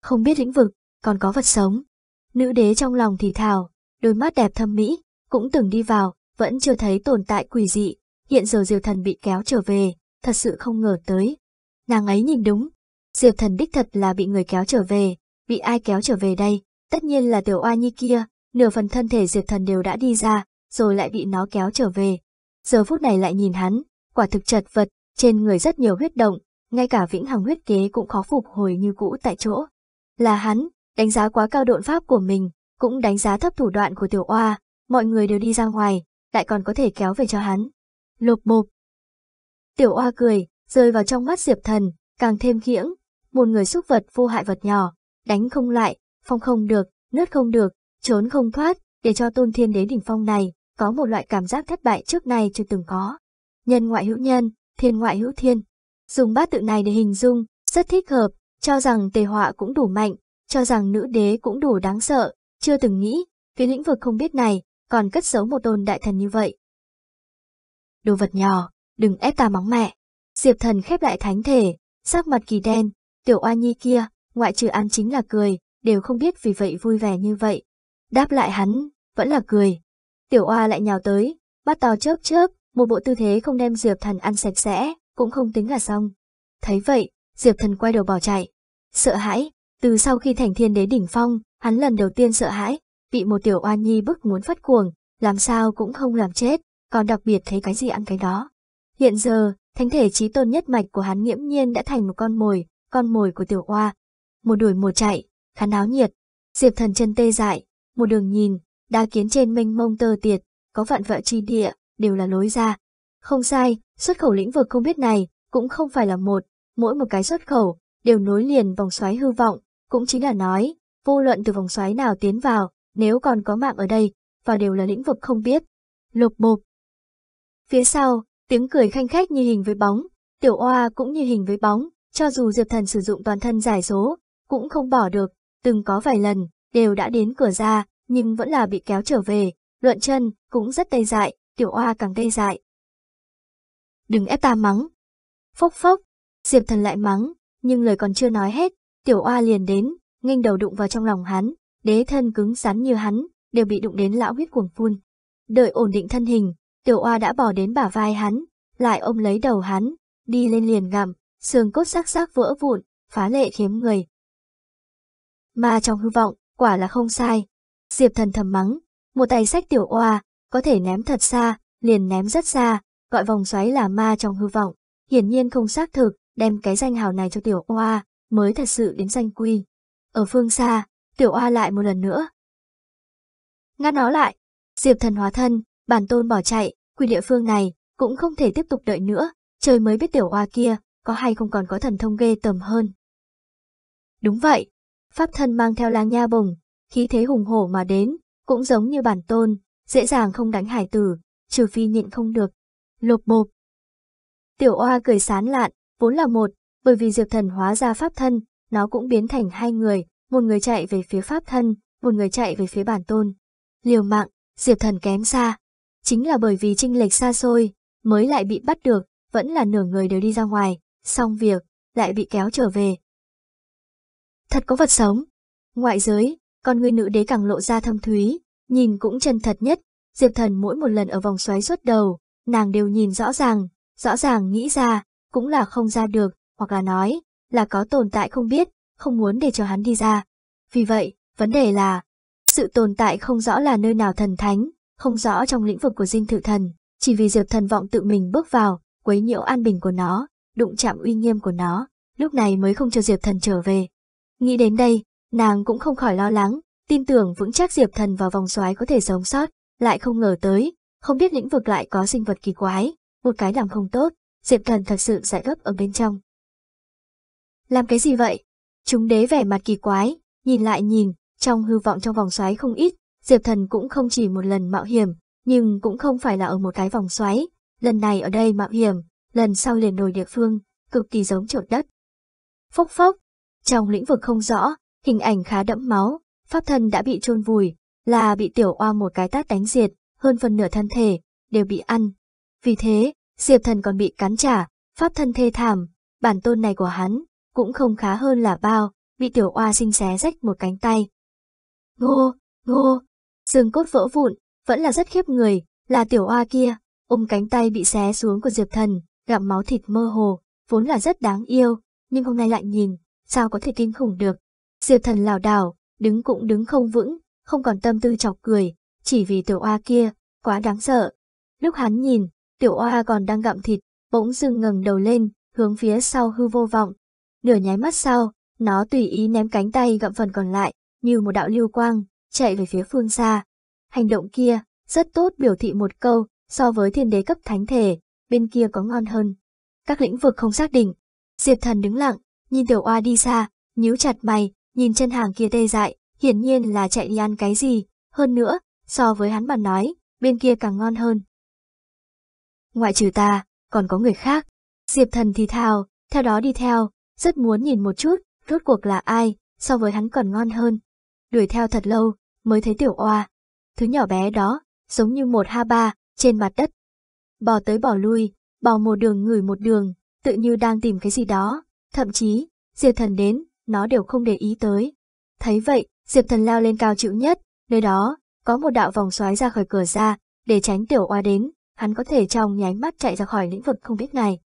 không biết lĩnh vực, còn có vật sống. Nữ đế trong lòng thì thào, đôi mắt đẹp thâm mỹ, cũng từng đi vào, vẫn chưa thấy tồn tại quỷ dị, hiện giờ Diệp Thần bị kéo trở về, thật sự không ngờ tới. Nàng ấy nhìn đúng, Diệp Thần đích thật là bị người kéo trở về, bị ai kéo trở về đây, tất nhiên là tiểu oa nhi kia, nửa phần thân thể Diệp Thần đều đã đi ra, rồi lại bị nó kéo trở về. Giờ phút này lại nhìn hắn, quả thực chật vật, trên người rất nhiều huyết động, ngay cả vĩnh hằng huyết kế cũng khó phục hồi như cũ tại chỗ. Là hắn, đánh giá quá cao độn pháp của mình, cũng đánh giá thấp thủ đoạn của tiểu oa, mọi người đều đi ra ngoài, lại còn có thể kéo về cho hắn. Lộp bộp. Tiểu oa cười, rơi vào trong mắt Diệp Thần, càng thêm khiễng, một người xúc vật vô hại vật nhỏ, đánh không lại, phong không được, nứt không được, trốn không thoát, để cho tôn thiên đế đỉnh phong này, có một loại cảm giác thất bại trước nay chưa từng có. Nhân ngoại hữu nhân, thiên ngoại hữu thiên. Dùng bát tự này để hình dung, rất thích hợp, cho rằng tề họa cũng đủ mạnh, cho rằng nữ đế cũng đủ đáng sợ, chưa từng nghĩ, phía lĩnh vực không biết này còn cất giấu một tôn đại thần như vậy. Đồ vật nhỏ, đừng ép ta mắng mẹ. Diệp thần khép lại thánh thể, sắc mặt kỳ đen, tiểu oa nhi kia, ngoại trừ ăn chính là cười, đều không biết vì vậy vui vẻ như vậy. Đáp lại hắn, vẫn là cười. Tiểu oa lại nhào tới, bắt to chớp chớp, một bộ tư thế không đem Diệp thần ăn sạch sẽ, cũng không tính là xong. Thấy vậy, Diệp Thần quay đầu bỏ chạy. Sợ hãi, từ sau khi thành thiên đế đỉnh phong, hắn lần đầu tiên sợ hãi, bị một tiểu oan nhi bức muốn phát cuồng, làm sao cũng không làm chết, còn đặc biệt thấy cái gì ăn cái đó. Hiện giờ, thánh thể trí tôn nhất mạch của hắn nghiễm nhiên đã thành một con mồi, con mồi của tiểu oa. Một đuổi một chạy, khá áo nhiệt. Diệp Thần chân tê dại, một đường nhìn, đa kiến trên mênh mông tơ tiệt, có vạn vợ chi địa, đều là lối ra. Không sai, xuất khẩu lĩnh vực không biết này, cũng không phải là một, mỗi một cái xuất khẩu đều nối liền vòng xoáy hư vọng, cũng chính là nói, vô luận từ vòng xoáy nào tiến vào, nếu còn có mạng ở đây, và đều là lĩnh vực không biết. Lục mục. Phía sau, tiếng cười khanh khách như hình với bóng, tiểu oa cũng như hình với bóng, cho dù Diệp Thần sử dụng toàn thân giải số, cũng không bỏ được, từng có vài lần, đều đã đến cửa ra, nhưng vẫn là bị kéo trở về, luận chân, cũng rất tê dại, tiểu oa càng tê dại. Đừng ép ta mắng. Phốc phốc, Diệp thần lại mắng, nhưng lời còn chưa nói hết, tiểu oa liền đến, nghênh đầu đụng vào trong lòng hắn, đế thân cứng rắn như hắn, đều bị đụng đến lão huyết cuồng phun. Đợi ổn định thân hình, tiểu oa đã bỏ đến bả vai hắn, lại ôm lấy đầu hắn, đi lên liền gặm, xương cốt sắc sắc vỡ vụn, phá lệ khiếm người. Mà trong hư vọng, quả là không sai. Diệp thần thầm mắng, một tay sách tiểu oa, có thể ném thật xa, liền ném rất xa, gọi vòng xoáy là ma trong hư vọng, hiển nhiên không xác thực, đem cái danh hào này cho Tiểu Oa mới thật sự đến danh quy. Ở phương xa, Tiểu Oa lại một lần nữa. Ngắt nó lại, Diệp thần hóa thân, bản tôn bỏ chạy, quỷ địa phương này cũng không thể tiếp tục đợi nữa, trời mới biết Tiểu Oa kia có hay không còn có thần thông ghê tầm hơn. Đúng vậy, pháp thân mang theo lang nha bồng, khí thế hùng hổ mà đến, cũng giống như bản tôn, dễ dàng không đánh hải tử, trừ phi nhịn không được. Lột bộp. Tiểu oa cười sán lạn, vốn là một, bởi vì Diệp Thần hóa ra pháp thân, nó cũng biến thành hai người, một người chạy về phía pháp thân, một người chạy về phía bản tôn. Liều mạng, Diệp Thần kém xa. Chính là bởi vì trinh lệch xa xôi, mới lại bị bắt được, vẫn là nửa người đều đi ra ngoài, xong việc, lại bị kéo trở về. Thật có vật sống. Ngoại giới, con người nữ đế càng lộ ra thâm thúy, nhìn cũng chân thật nhất, Diệp Thần mỗi một lần ở vòng xoáy xuất đầu, nàng đều nhìn rõ ràng, rõ ràng nghĩ ra, cũng là không ra được, hoặc là nói, là có tồn tại không biết, không muốn để cho hắn đi ra. Vì vậy, vấn đề là, sự tồn tại không rõ là nơi nào thần thánh, không rõ trong lĩnh vực của dinh thự thần, chỉ vì diệp thần vọng tự mình bước vào, quấy nhiễu an bình của nó, đụng chạm uy nghiêm của nó, lúc này mới không cho diệp thần trở về. Nghĩ đến đây, nàng cũng không khỏi lo lắng, tin tưởng vững chắc diệp thần vào vòng xoáy có thể sống sót, lại không ngờ tới, không biết lĩnh vực lại có sinh vật kỳ quái, một cái làm không tốt, Diệp Thần thật sự giải gấp ở bên trong. Làm cái gì vậy? Chúng đế vẻ mặt kỳ quái, nhìn lại nhìn, trong hư vọng trong vòng xoáy không ít, Diệp Thần cũng không chỉ một lần mạo hiểm, nhưng cũng không phải là ở một cái vòng xoáy, lần này ở đây mạo hiểm, lần sau liền đổi địa phương, cực kỳ giống trộn đất. Phốc phốc, trong lĩnh vực không rõ, hình ảnh khá đẫm máu, pháp thân đã bị chôn vùi, là bị tiểu oa một cái tát đánh diệt, hơn phần nửa thân thể, đều bị ăn. Vì thế, Diệp thần còn bị cắn trả, pháp thân thê thảm, bản tôn này của hắn, cũng không khá hơn là bao, bị tiểu oa sinh xé rách một cánh tay. Ngô, ngô, xương cốt vỡ vụn, vẫn là rất khiếp người, là tiểu oa kia, ôm cánh tay bị xé xuống của Diệp thần, gặm máu thịt mơ hồ, vốn là rất đáng yêu, nhưng hôm nay lại nhìn, sao có thể kinh khủng được. Diệp thần lảo đảo, đứng cũng đứng không vững, không còn tâm tư chọc cười, chỉ vì tiểu oa kia, quá đáng sợ. Lúc hắn nhìn, Tiểu oa còn đang gặm thịt, bỗng dưng ngẩng đầu lên, hướng phía sau hư vô vọng. Nửa nháy mắt sau, nó tùy ý ném cánh tay gặm phần còn lại, như một đạo lưu quang, chạy về phía phương xa. Hành động kia, rất tốt biểu thị một câu, so với thiên đế cấp thánh thể, bên kia có ngon hơn. Các lĩnh vực không xác định. Diệp thần đứng lặng, nhìn tiểu oa đi xa, nhíu chặt mày, nhìn chân hàng kia tê dại, hiển nhiên là chạy đi ăn cái gì, hơn nữa, so với hắn mà nói, bên kia càng ngon hơn ngoại trừ ta, còn có người khác. Diệp thần thì thào, theo đó đi theo, rất muốn nhìn một chút, rốt cuộc là ai, so với hắn còn ngon hơn. Đuổi theo thật lâu, mới thấy tiểu oa. Thứ nhỏ bé đó, giống như một ha ba, trên mặt đất. Bò tới bò lui, bò một đường ngửi một đường, tự như đang tìm cái gì đó, thậm chí, Diệp thần đến, nó đều không để ý tới. Thấy vậy, Diệp thần lao lên cao chịu nhất, nơi đó, có một đạo vòng xoáy ra khỏi cửa ra, để tránh tiểu oa đến hắn có thể trong nháy mắt chạy ra khỏi lĩnh vực không biết ngày,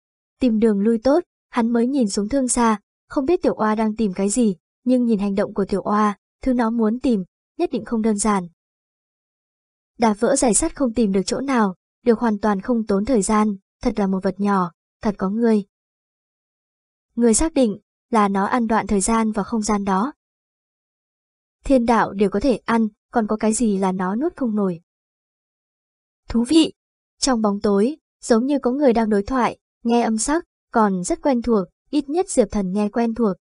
Tìm đường lui tốt, hắn mới nhìn xuống thương xa, không biết tiểu oa đang tìm cái gì, nhưng nhìn hành động của tiểu oa, thứ nó muốn tìm, nhất định không đơn giản. Đá vỡ giải sắt không tìm được chỗ nào, được hoàn toàn không tốn thời gian, thật là một vật nhỏ, thật có người. Người xác định là nó ăn đoạn thời gian và không gian đó. Thiên đạo đều có thể ăn, còn có cái gì là nó nuốt không nổi. Thú vị, trong bóng tối, giống như có người đang đối thoại, nghe âm sắc, còn rất quen thuộc, ít nhất Diệp Thần nghe quen thuộc.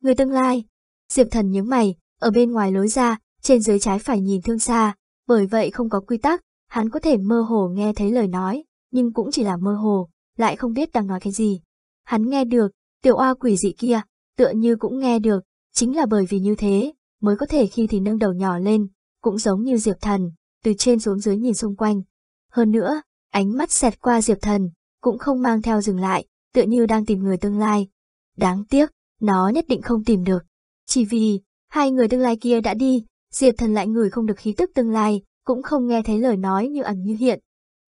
Người tương lai, Diệp Thần nhướng mày, ở bên ngoài lối ra, trên dưới trái phải nhìn thương xa, bởi vậy không có quy tắc, hắn có thể mơ hồ nghe thấy lời nói, nhưng cũng chỉ là mơ hồ, lại không biết đang nói cái gì. Hắn nghe được, tiểu oa quỷ dị kia, tựa như cũng nghe được, chính là bởi vì như thế, mới có thể khi thì nâng đầu nhỏ lên, cũng giống như Diệp Thần, từ trên xuống dưới nhìn xung quanh, hơn nữa, ánh mắt xẹt qua Diệp Thần, cũng không mang theo dừng lại, tựa như đang tìm người tương lai. Đáng tiếc, nó nhất định không tìm được. Chỉ vì, hai người tương lai kia đã đi, Diệp Thần lại ngửi không được khí tức tương lai, cũng không nghe thấy lời nói như ẩn như hiện.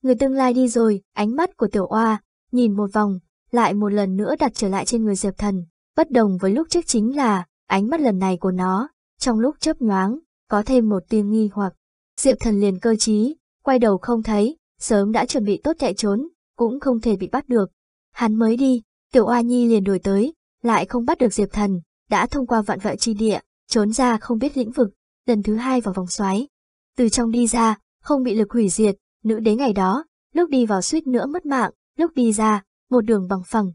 Người tương lai đi rồi, ánh mắt của tiểu oa, nhìn một vòng, lại một lần nữa đặt trở lại trên người Diệp Thần. Bất đồng với lúc trước chính là, ánh mắt lần này của nó, trong lúc chớp nhoáng, có thêm một tia nghi hoặc. Diệp Thần liền cơ trí, quay đầu không thấy, sớm đã chuẩn bị tốt chạy trốn, cũng không thể bị bắt được. Hắn mới đi, Tiểu Oa Nhi liền đuổi tới, lại không bắt được Diệp Thần, đã thông qua vạn vẹo chi địa, trốn ra không biết lĩnh vực, lần thứ hai vào vòng xoáy. Từ trong đi ra, không bị lực hủy diệt, nữ đế ngày đó, lúc đi vào suýt nữa mất mạng, lúc đi ra, một đường bằng phẳng.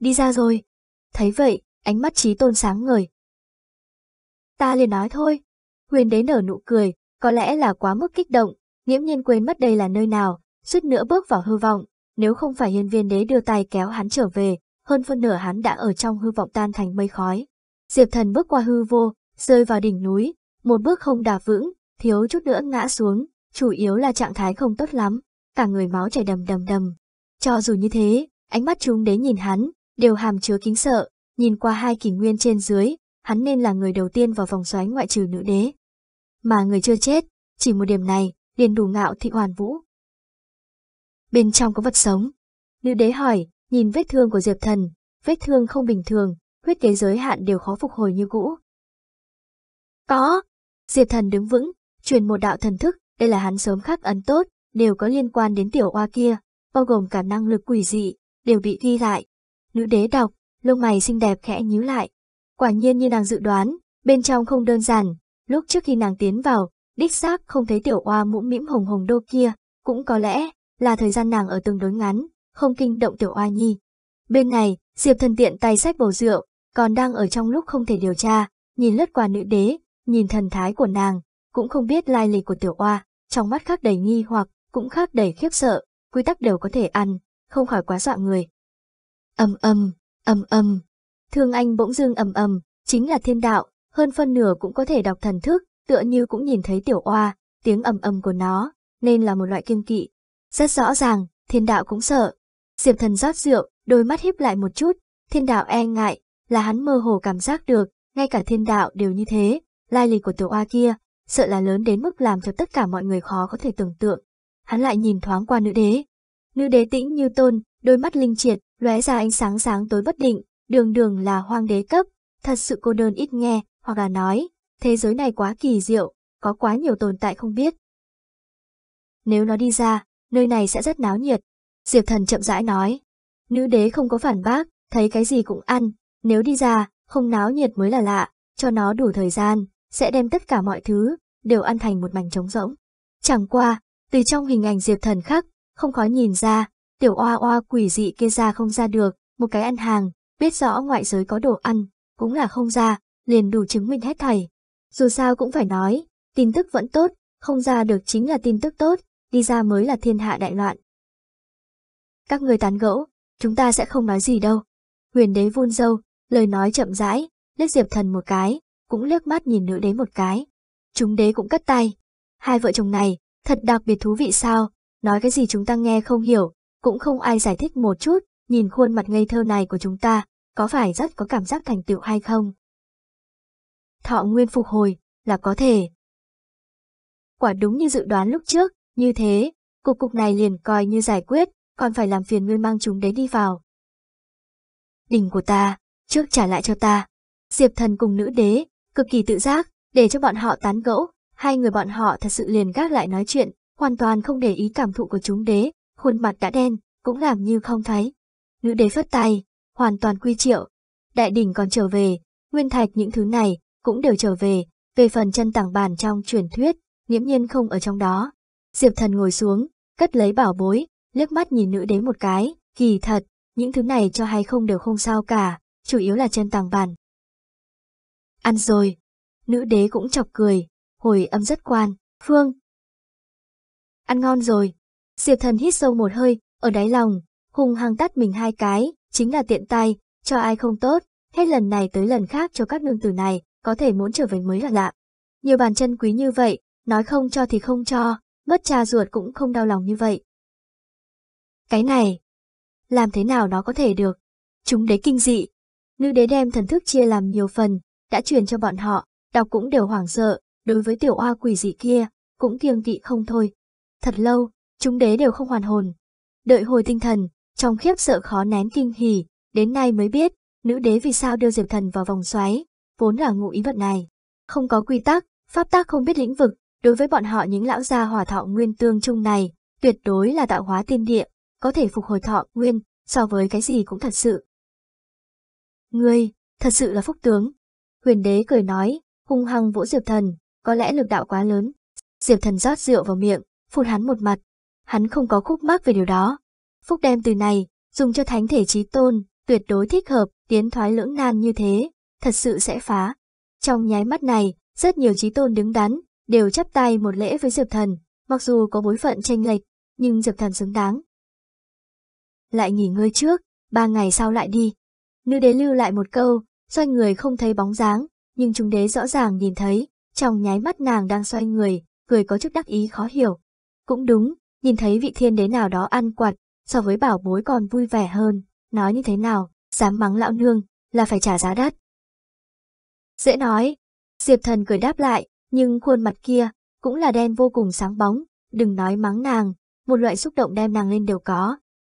Đi ra rồi. Thấy vậy, ánh mắt trí tôn sáng ngời. Ta liền nói thôi. Huyền đế nở nụ cười, có lẽ là quá mức kích động, nghiễm nhiên quên mất đây là nơi nào, suýt nữa bước vào hư vọng, nếu không phải hiên viên đế đưa tay kéo hắn trở về, hơn phân nửa hắn đã ở trong hư vọng tan thành mây khói. Diệp thần bước qua hư vô, rơi vào đỉnh núi, một bước không đạp vững, thiếu chút nữa ngã xuống, chủ yếu là trạng thái không tốt lắm, cả người máu chảy đầm đầm đầm. Cho dù như thế, ánh mắt chúng đế nhìn hắn, đều hàm chứa kính sợ, nhìn qua hai kỷ nguyên trên dưới, hắn nên là người đầu tiên vào vòng xoáy ngoại trừ nữ đế mà người chưa chết, chỉ một điểm này liền đủ ngạo thị hoàn vũ. Bên trong có vật sống. Nữ đế hỏi, nhìn vết thương của Diệp Thần, vết thương không bình thường, huyết kế giới hạn đều khó phục hồi như cũ. Có! Diệp Thần đứng vững, truyền một đạo thần thức, đây là hắn sớm khắc ấn tốt, đều có liên quan đến tiểu oa kia, bao gồm cả năng lực quỷ dị, đều bị ghi lại. Nữ đế đọc, lông mày xinh đẹp khẽ nhíu lại. Quả nhiên như nàng dự đoán, bên trong không đơn giản, Lúc trước khi nàng tiến vào, đích xác không thấy tiểu oa mũm mĩm hồng hồng đô kia, cũng có lẽ là thời gian nàng ở tương đối ngắn, không kinh động tiểu oa nhi. Bên này, Diệp thần tiện tay sách bầu rượu, còn đang ở trong lúc không thể điều tra, nhìn lướt qua nữ đế, nhìn thần thái của nàng, cũng không biết lai lịch của tiểu oa, trong mắt khác đầy nghi hoặc, cũng khác đầy khiếp sợ, quy tắc đều có thể ăn, không khỏi quá dọa người. Âm âm, âm âm, thương anh bỗng dưng âm âm, chính là thiên đạo, hơn phân nửa cũng có thể đọc thần thức, tựa như cũng nhìn thấy tiểu oa, tiếng ầm ầm của nó, nên là một loại kiêng kỵ. Rất rõ ràng, thiên đạo cũng sợ. Diệp thần rót rượu, đôi mắt híp lại một chút, thiên đạo e ngại, là hắn mơ hồ cảm giác được, ngay cả thiên đạo đều như thế, lai lịch của tiểu oa kia, sợ là lớn đến mức làm cho tất cả mọi người khó có thể tưởng tượng. Hắn lại nhìn thoáng qua nữ đế. Nữ đế tĩnh như tôn, đôi mắt linh triệt, lóe ra ánh sáng sáng tối bất định, đường đường là hoang đế cấp, thật sự cô đơn ít nghe, hoặc là nói, thế giới này quá kỳ diệu, có quá nhiều tồn tại không biết. Nếu nó đi ra, nơi này sẽ rất náo nhiệt. Diệp thần chậm rãi nói. Nữ đế không có phản bác, thấy cái gì cũng ăn, nếu đi ra, không náo nhiệt mới là lạ, cho nó đủ thời gian, sẽ đem tất cả mọi thứ, đều ăn thành một mảnh trống rỗng. Chẳng qua, từ trong hình ảnh diệp thần khắc, không khó nhìn ra, tiểu oa oa quỷ dị kia ra không ra được, một cái ăn hàng, biết rõ ngoại giới có đồ ăn, cũng là không ra, liền đủ chứng minh hết thảy. Dù sao cũng phải nói, tin tức vẫn tốt, không ra được chính là tin tức tốt, đi ra mới là thiên hạ đại loạn. Các người tán gẫu, chúng ta sẽ không nói gì đâu. Huyền đế vun dâu, lời nói chậm rãi, liếc diệp thần một cái, cũng liếc mắt nhìn nữ đế một cái. Chúng đế cũng cắt tay. Hai vợ chồng này, thật đặc biệt thú vị sao, nói cái gì chúng ta nghe không hiểu, cũng không ai giải thích một chút, nhìn khuôn mặt ngây thơ này của chúng ta, có phải rất có cảm giác thành tựu hay không? thọ nguyên phục hồi, là có thể. Quả đúng như dự đoán lúc trước, như thế, cục cục này liền coi như giải quyết, còn phải làm phiền ngươi mang chúng đến đi vào. Đỉnh của ta, trước trả lại cho ta. Diệp thần cùng nữ đế, cực kỳ tự giác, để cho bọn họ tán gẫu, hai người bọn họ thật sự liền gác lại nói chuyện, hoàn toàn không để ý cảm thụ của chúng đế, khuôn mặt đã đen, cũng làm như không thấy. Nữ đế phất tay, hoàn toàn quy triệu. Đại đỉnh còn trở về, nguyên thạch những thứ này, cũng đều trở về, về phần chân tảng bàn trong truyền thuyết, nghiễm nhiên không ở trong đó. Diệp thần ngồi xuống, cất lấy bảo bối, liếc mắt nhìn nữ đế một cái, kỳ thật, những thứ này cho hay không đều không sao cả, chủ yếu là chân tảng bàn. Ăn rồi, nữ đế cũng chọc cười, hồi âm rất quan, phương. Ăn ngon rồi, diệp thần hít sâu một hơi, ở đáy lòng, hùng hăng tắt mình hai cái, chính là tiện tay, cho ai không tốt, hết lần này tới lần khác cho các nương tử này, có thể muốn trở về mới là lạ. Nhiều bàn chân quý như vậy, nói không cho thì không cho, mất cha ruột cũng không đau lòng như vậy. Cái này, làm thế nào nó có thể được? Chúng đế kinh dị. Nữ đế đem thần thức chia làm nhiều phần, đã truyền cho bọn họ, đọc cũng đều hoảng sợ, đối với tiểu oa quỷ dị kia, cũng kiêng kỵ không thôi. Thật lâu, chúng đế đều không hoàn hồn. Đợi hồi tinh thần, trong khiếp sợ khó nén kinh hỉ, đến nay mới biết, nữ đế vì sao đưa Diệp Thần vào vòng xoáy, vốn là ngụ ý vật này. Không có quy tắc, pháp tác không biết lĩnh vực, đối với bọn họ những lão gia hỏa thọ nguyên tương chung này, tuyệt đối là tạo hóa tiên địa, có thể phục hồi thọ nguyên, so với cái gì cũng thật sự. Ngươi, thật sự là phúc tướng. Huyền đế cười nói, hung hăng vỗ Diệp Thần, có lẽ lực đạo quá lớn. Diệp Thần rót rượu vào miệng, phun hắn một mặt. Hắn không có khúc mắc về điều đó. Phúc đem từ này, dùng cho thánh thể trí tôn, tuyệt đối thích hợp, tiến thoái lưỡng nan như thế thật sự sẽ phá. Trong nháy mắt này, rất nhiều trí tôn đứng đắn, đều chấp tay một lễ với Diệp Thần, mặc dù có bối phận tranh lệch, nhưng Diệp Thần xứng đáng. Lại nghỉ ngơi trước, ba ngày sau lại đi. Nữ đế lưu lại một câu, xoay người không thấy bóng dáng, nhưng chúng đế rõ ràng nhìn thấy, trong nháy mắt nàng đang xoay người, cười có chút đắc ý khó hiểu. Cũng đúng, nhìn thấy vị thiên đế nào đó ăn quạt, so với bảo bối còn vui vẻ hơn, nói như thế nào, dám mắng lão nương, là phải trả giá đắt. Dễ nói. Diệp thần cười đáp lại, nhưng khuôn mặt kia cũng là đen vô cùng sáng bóng, đừng nói mắng nàng, một loại xúc động đem nàng lên đều có,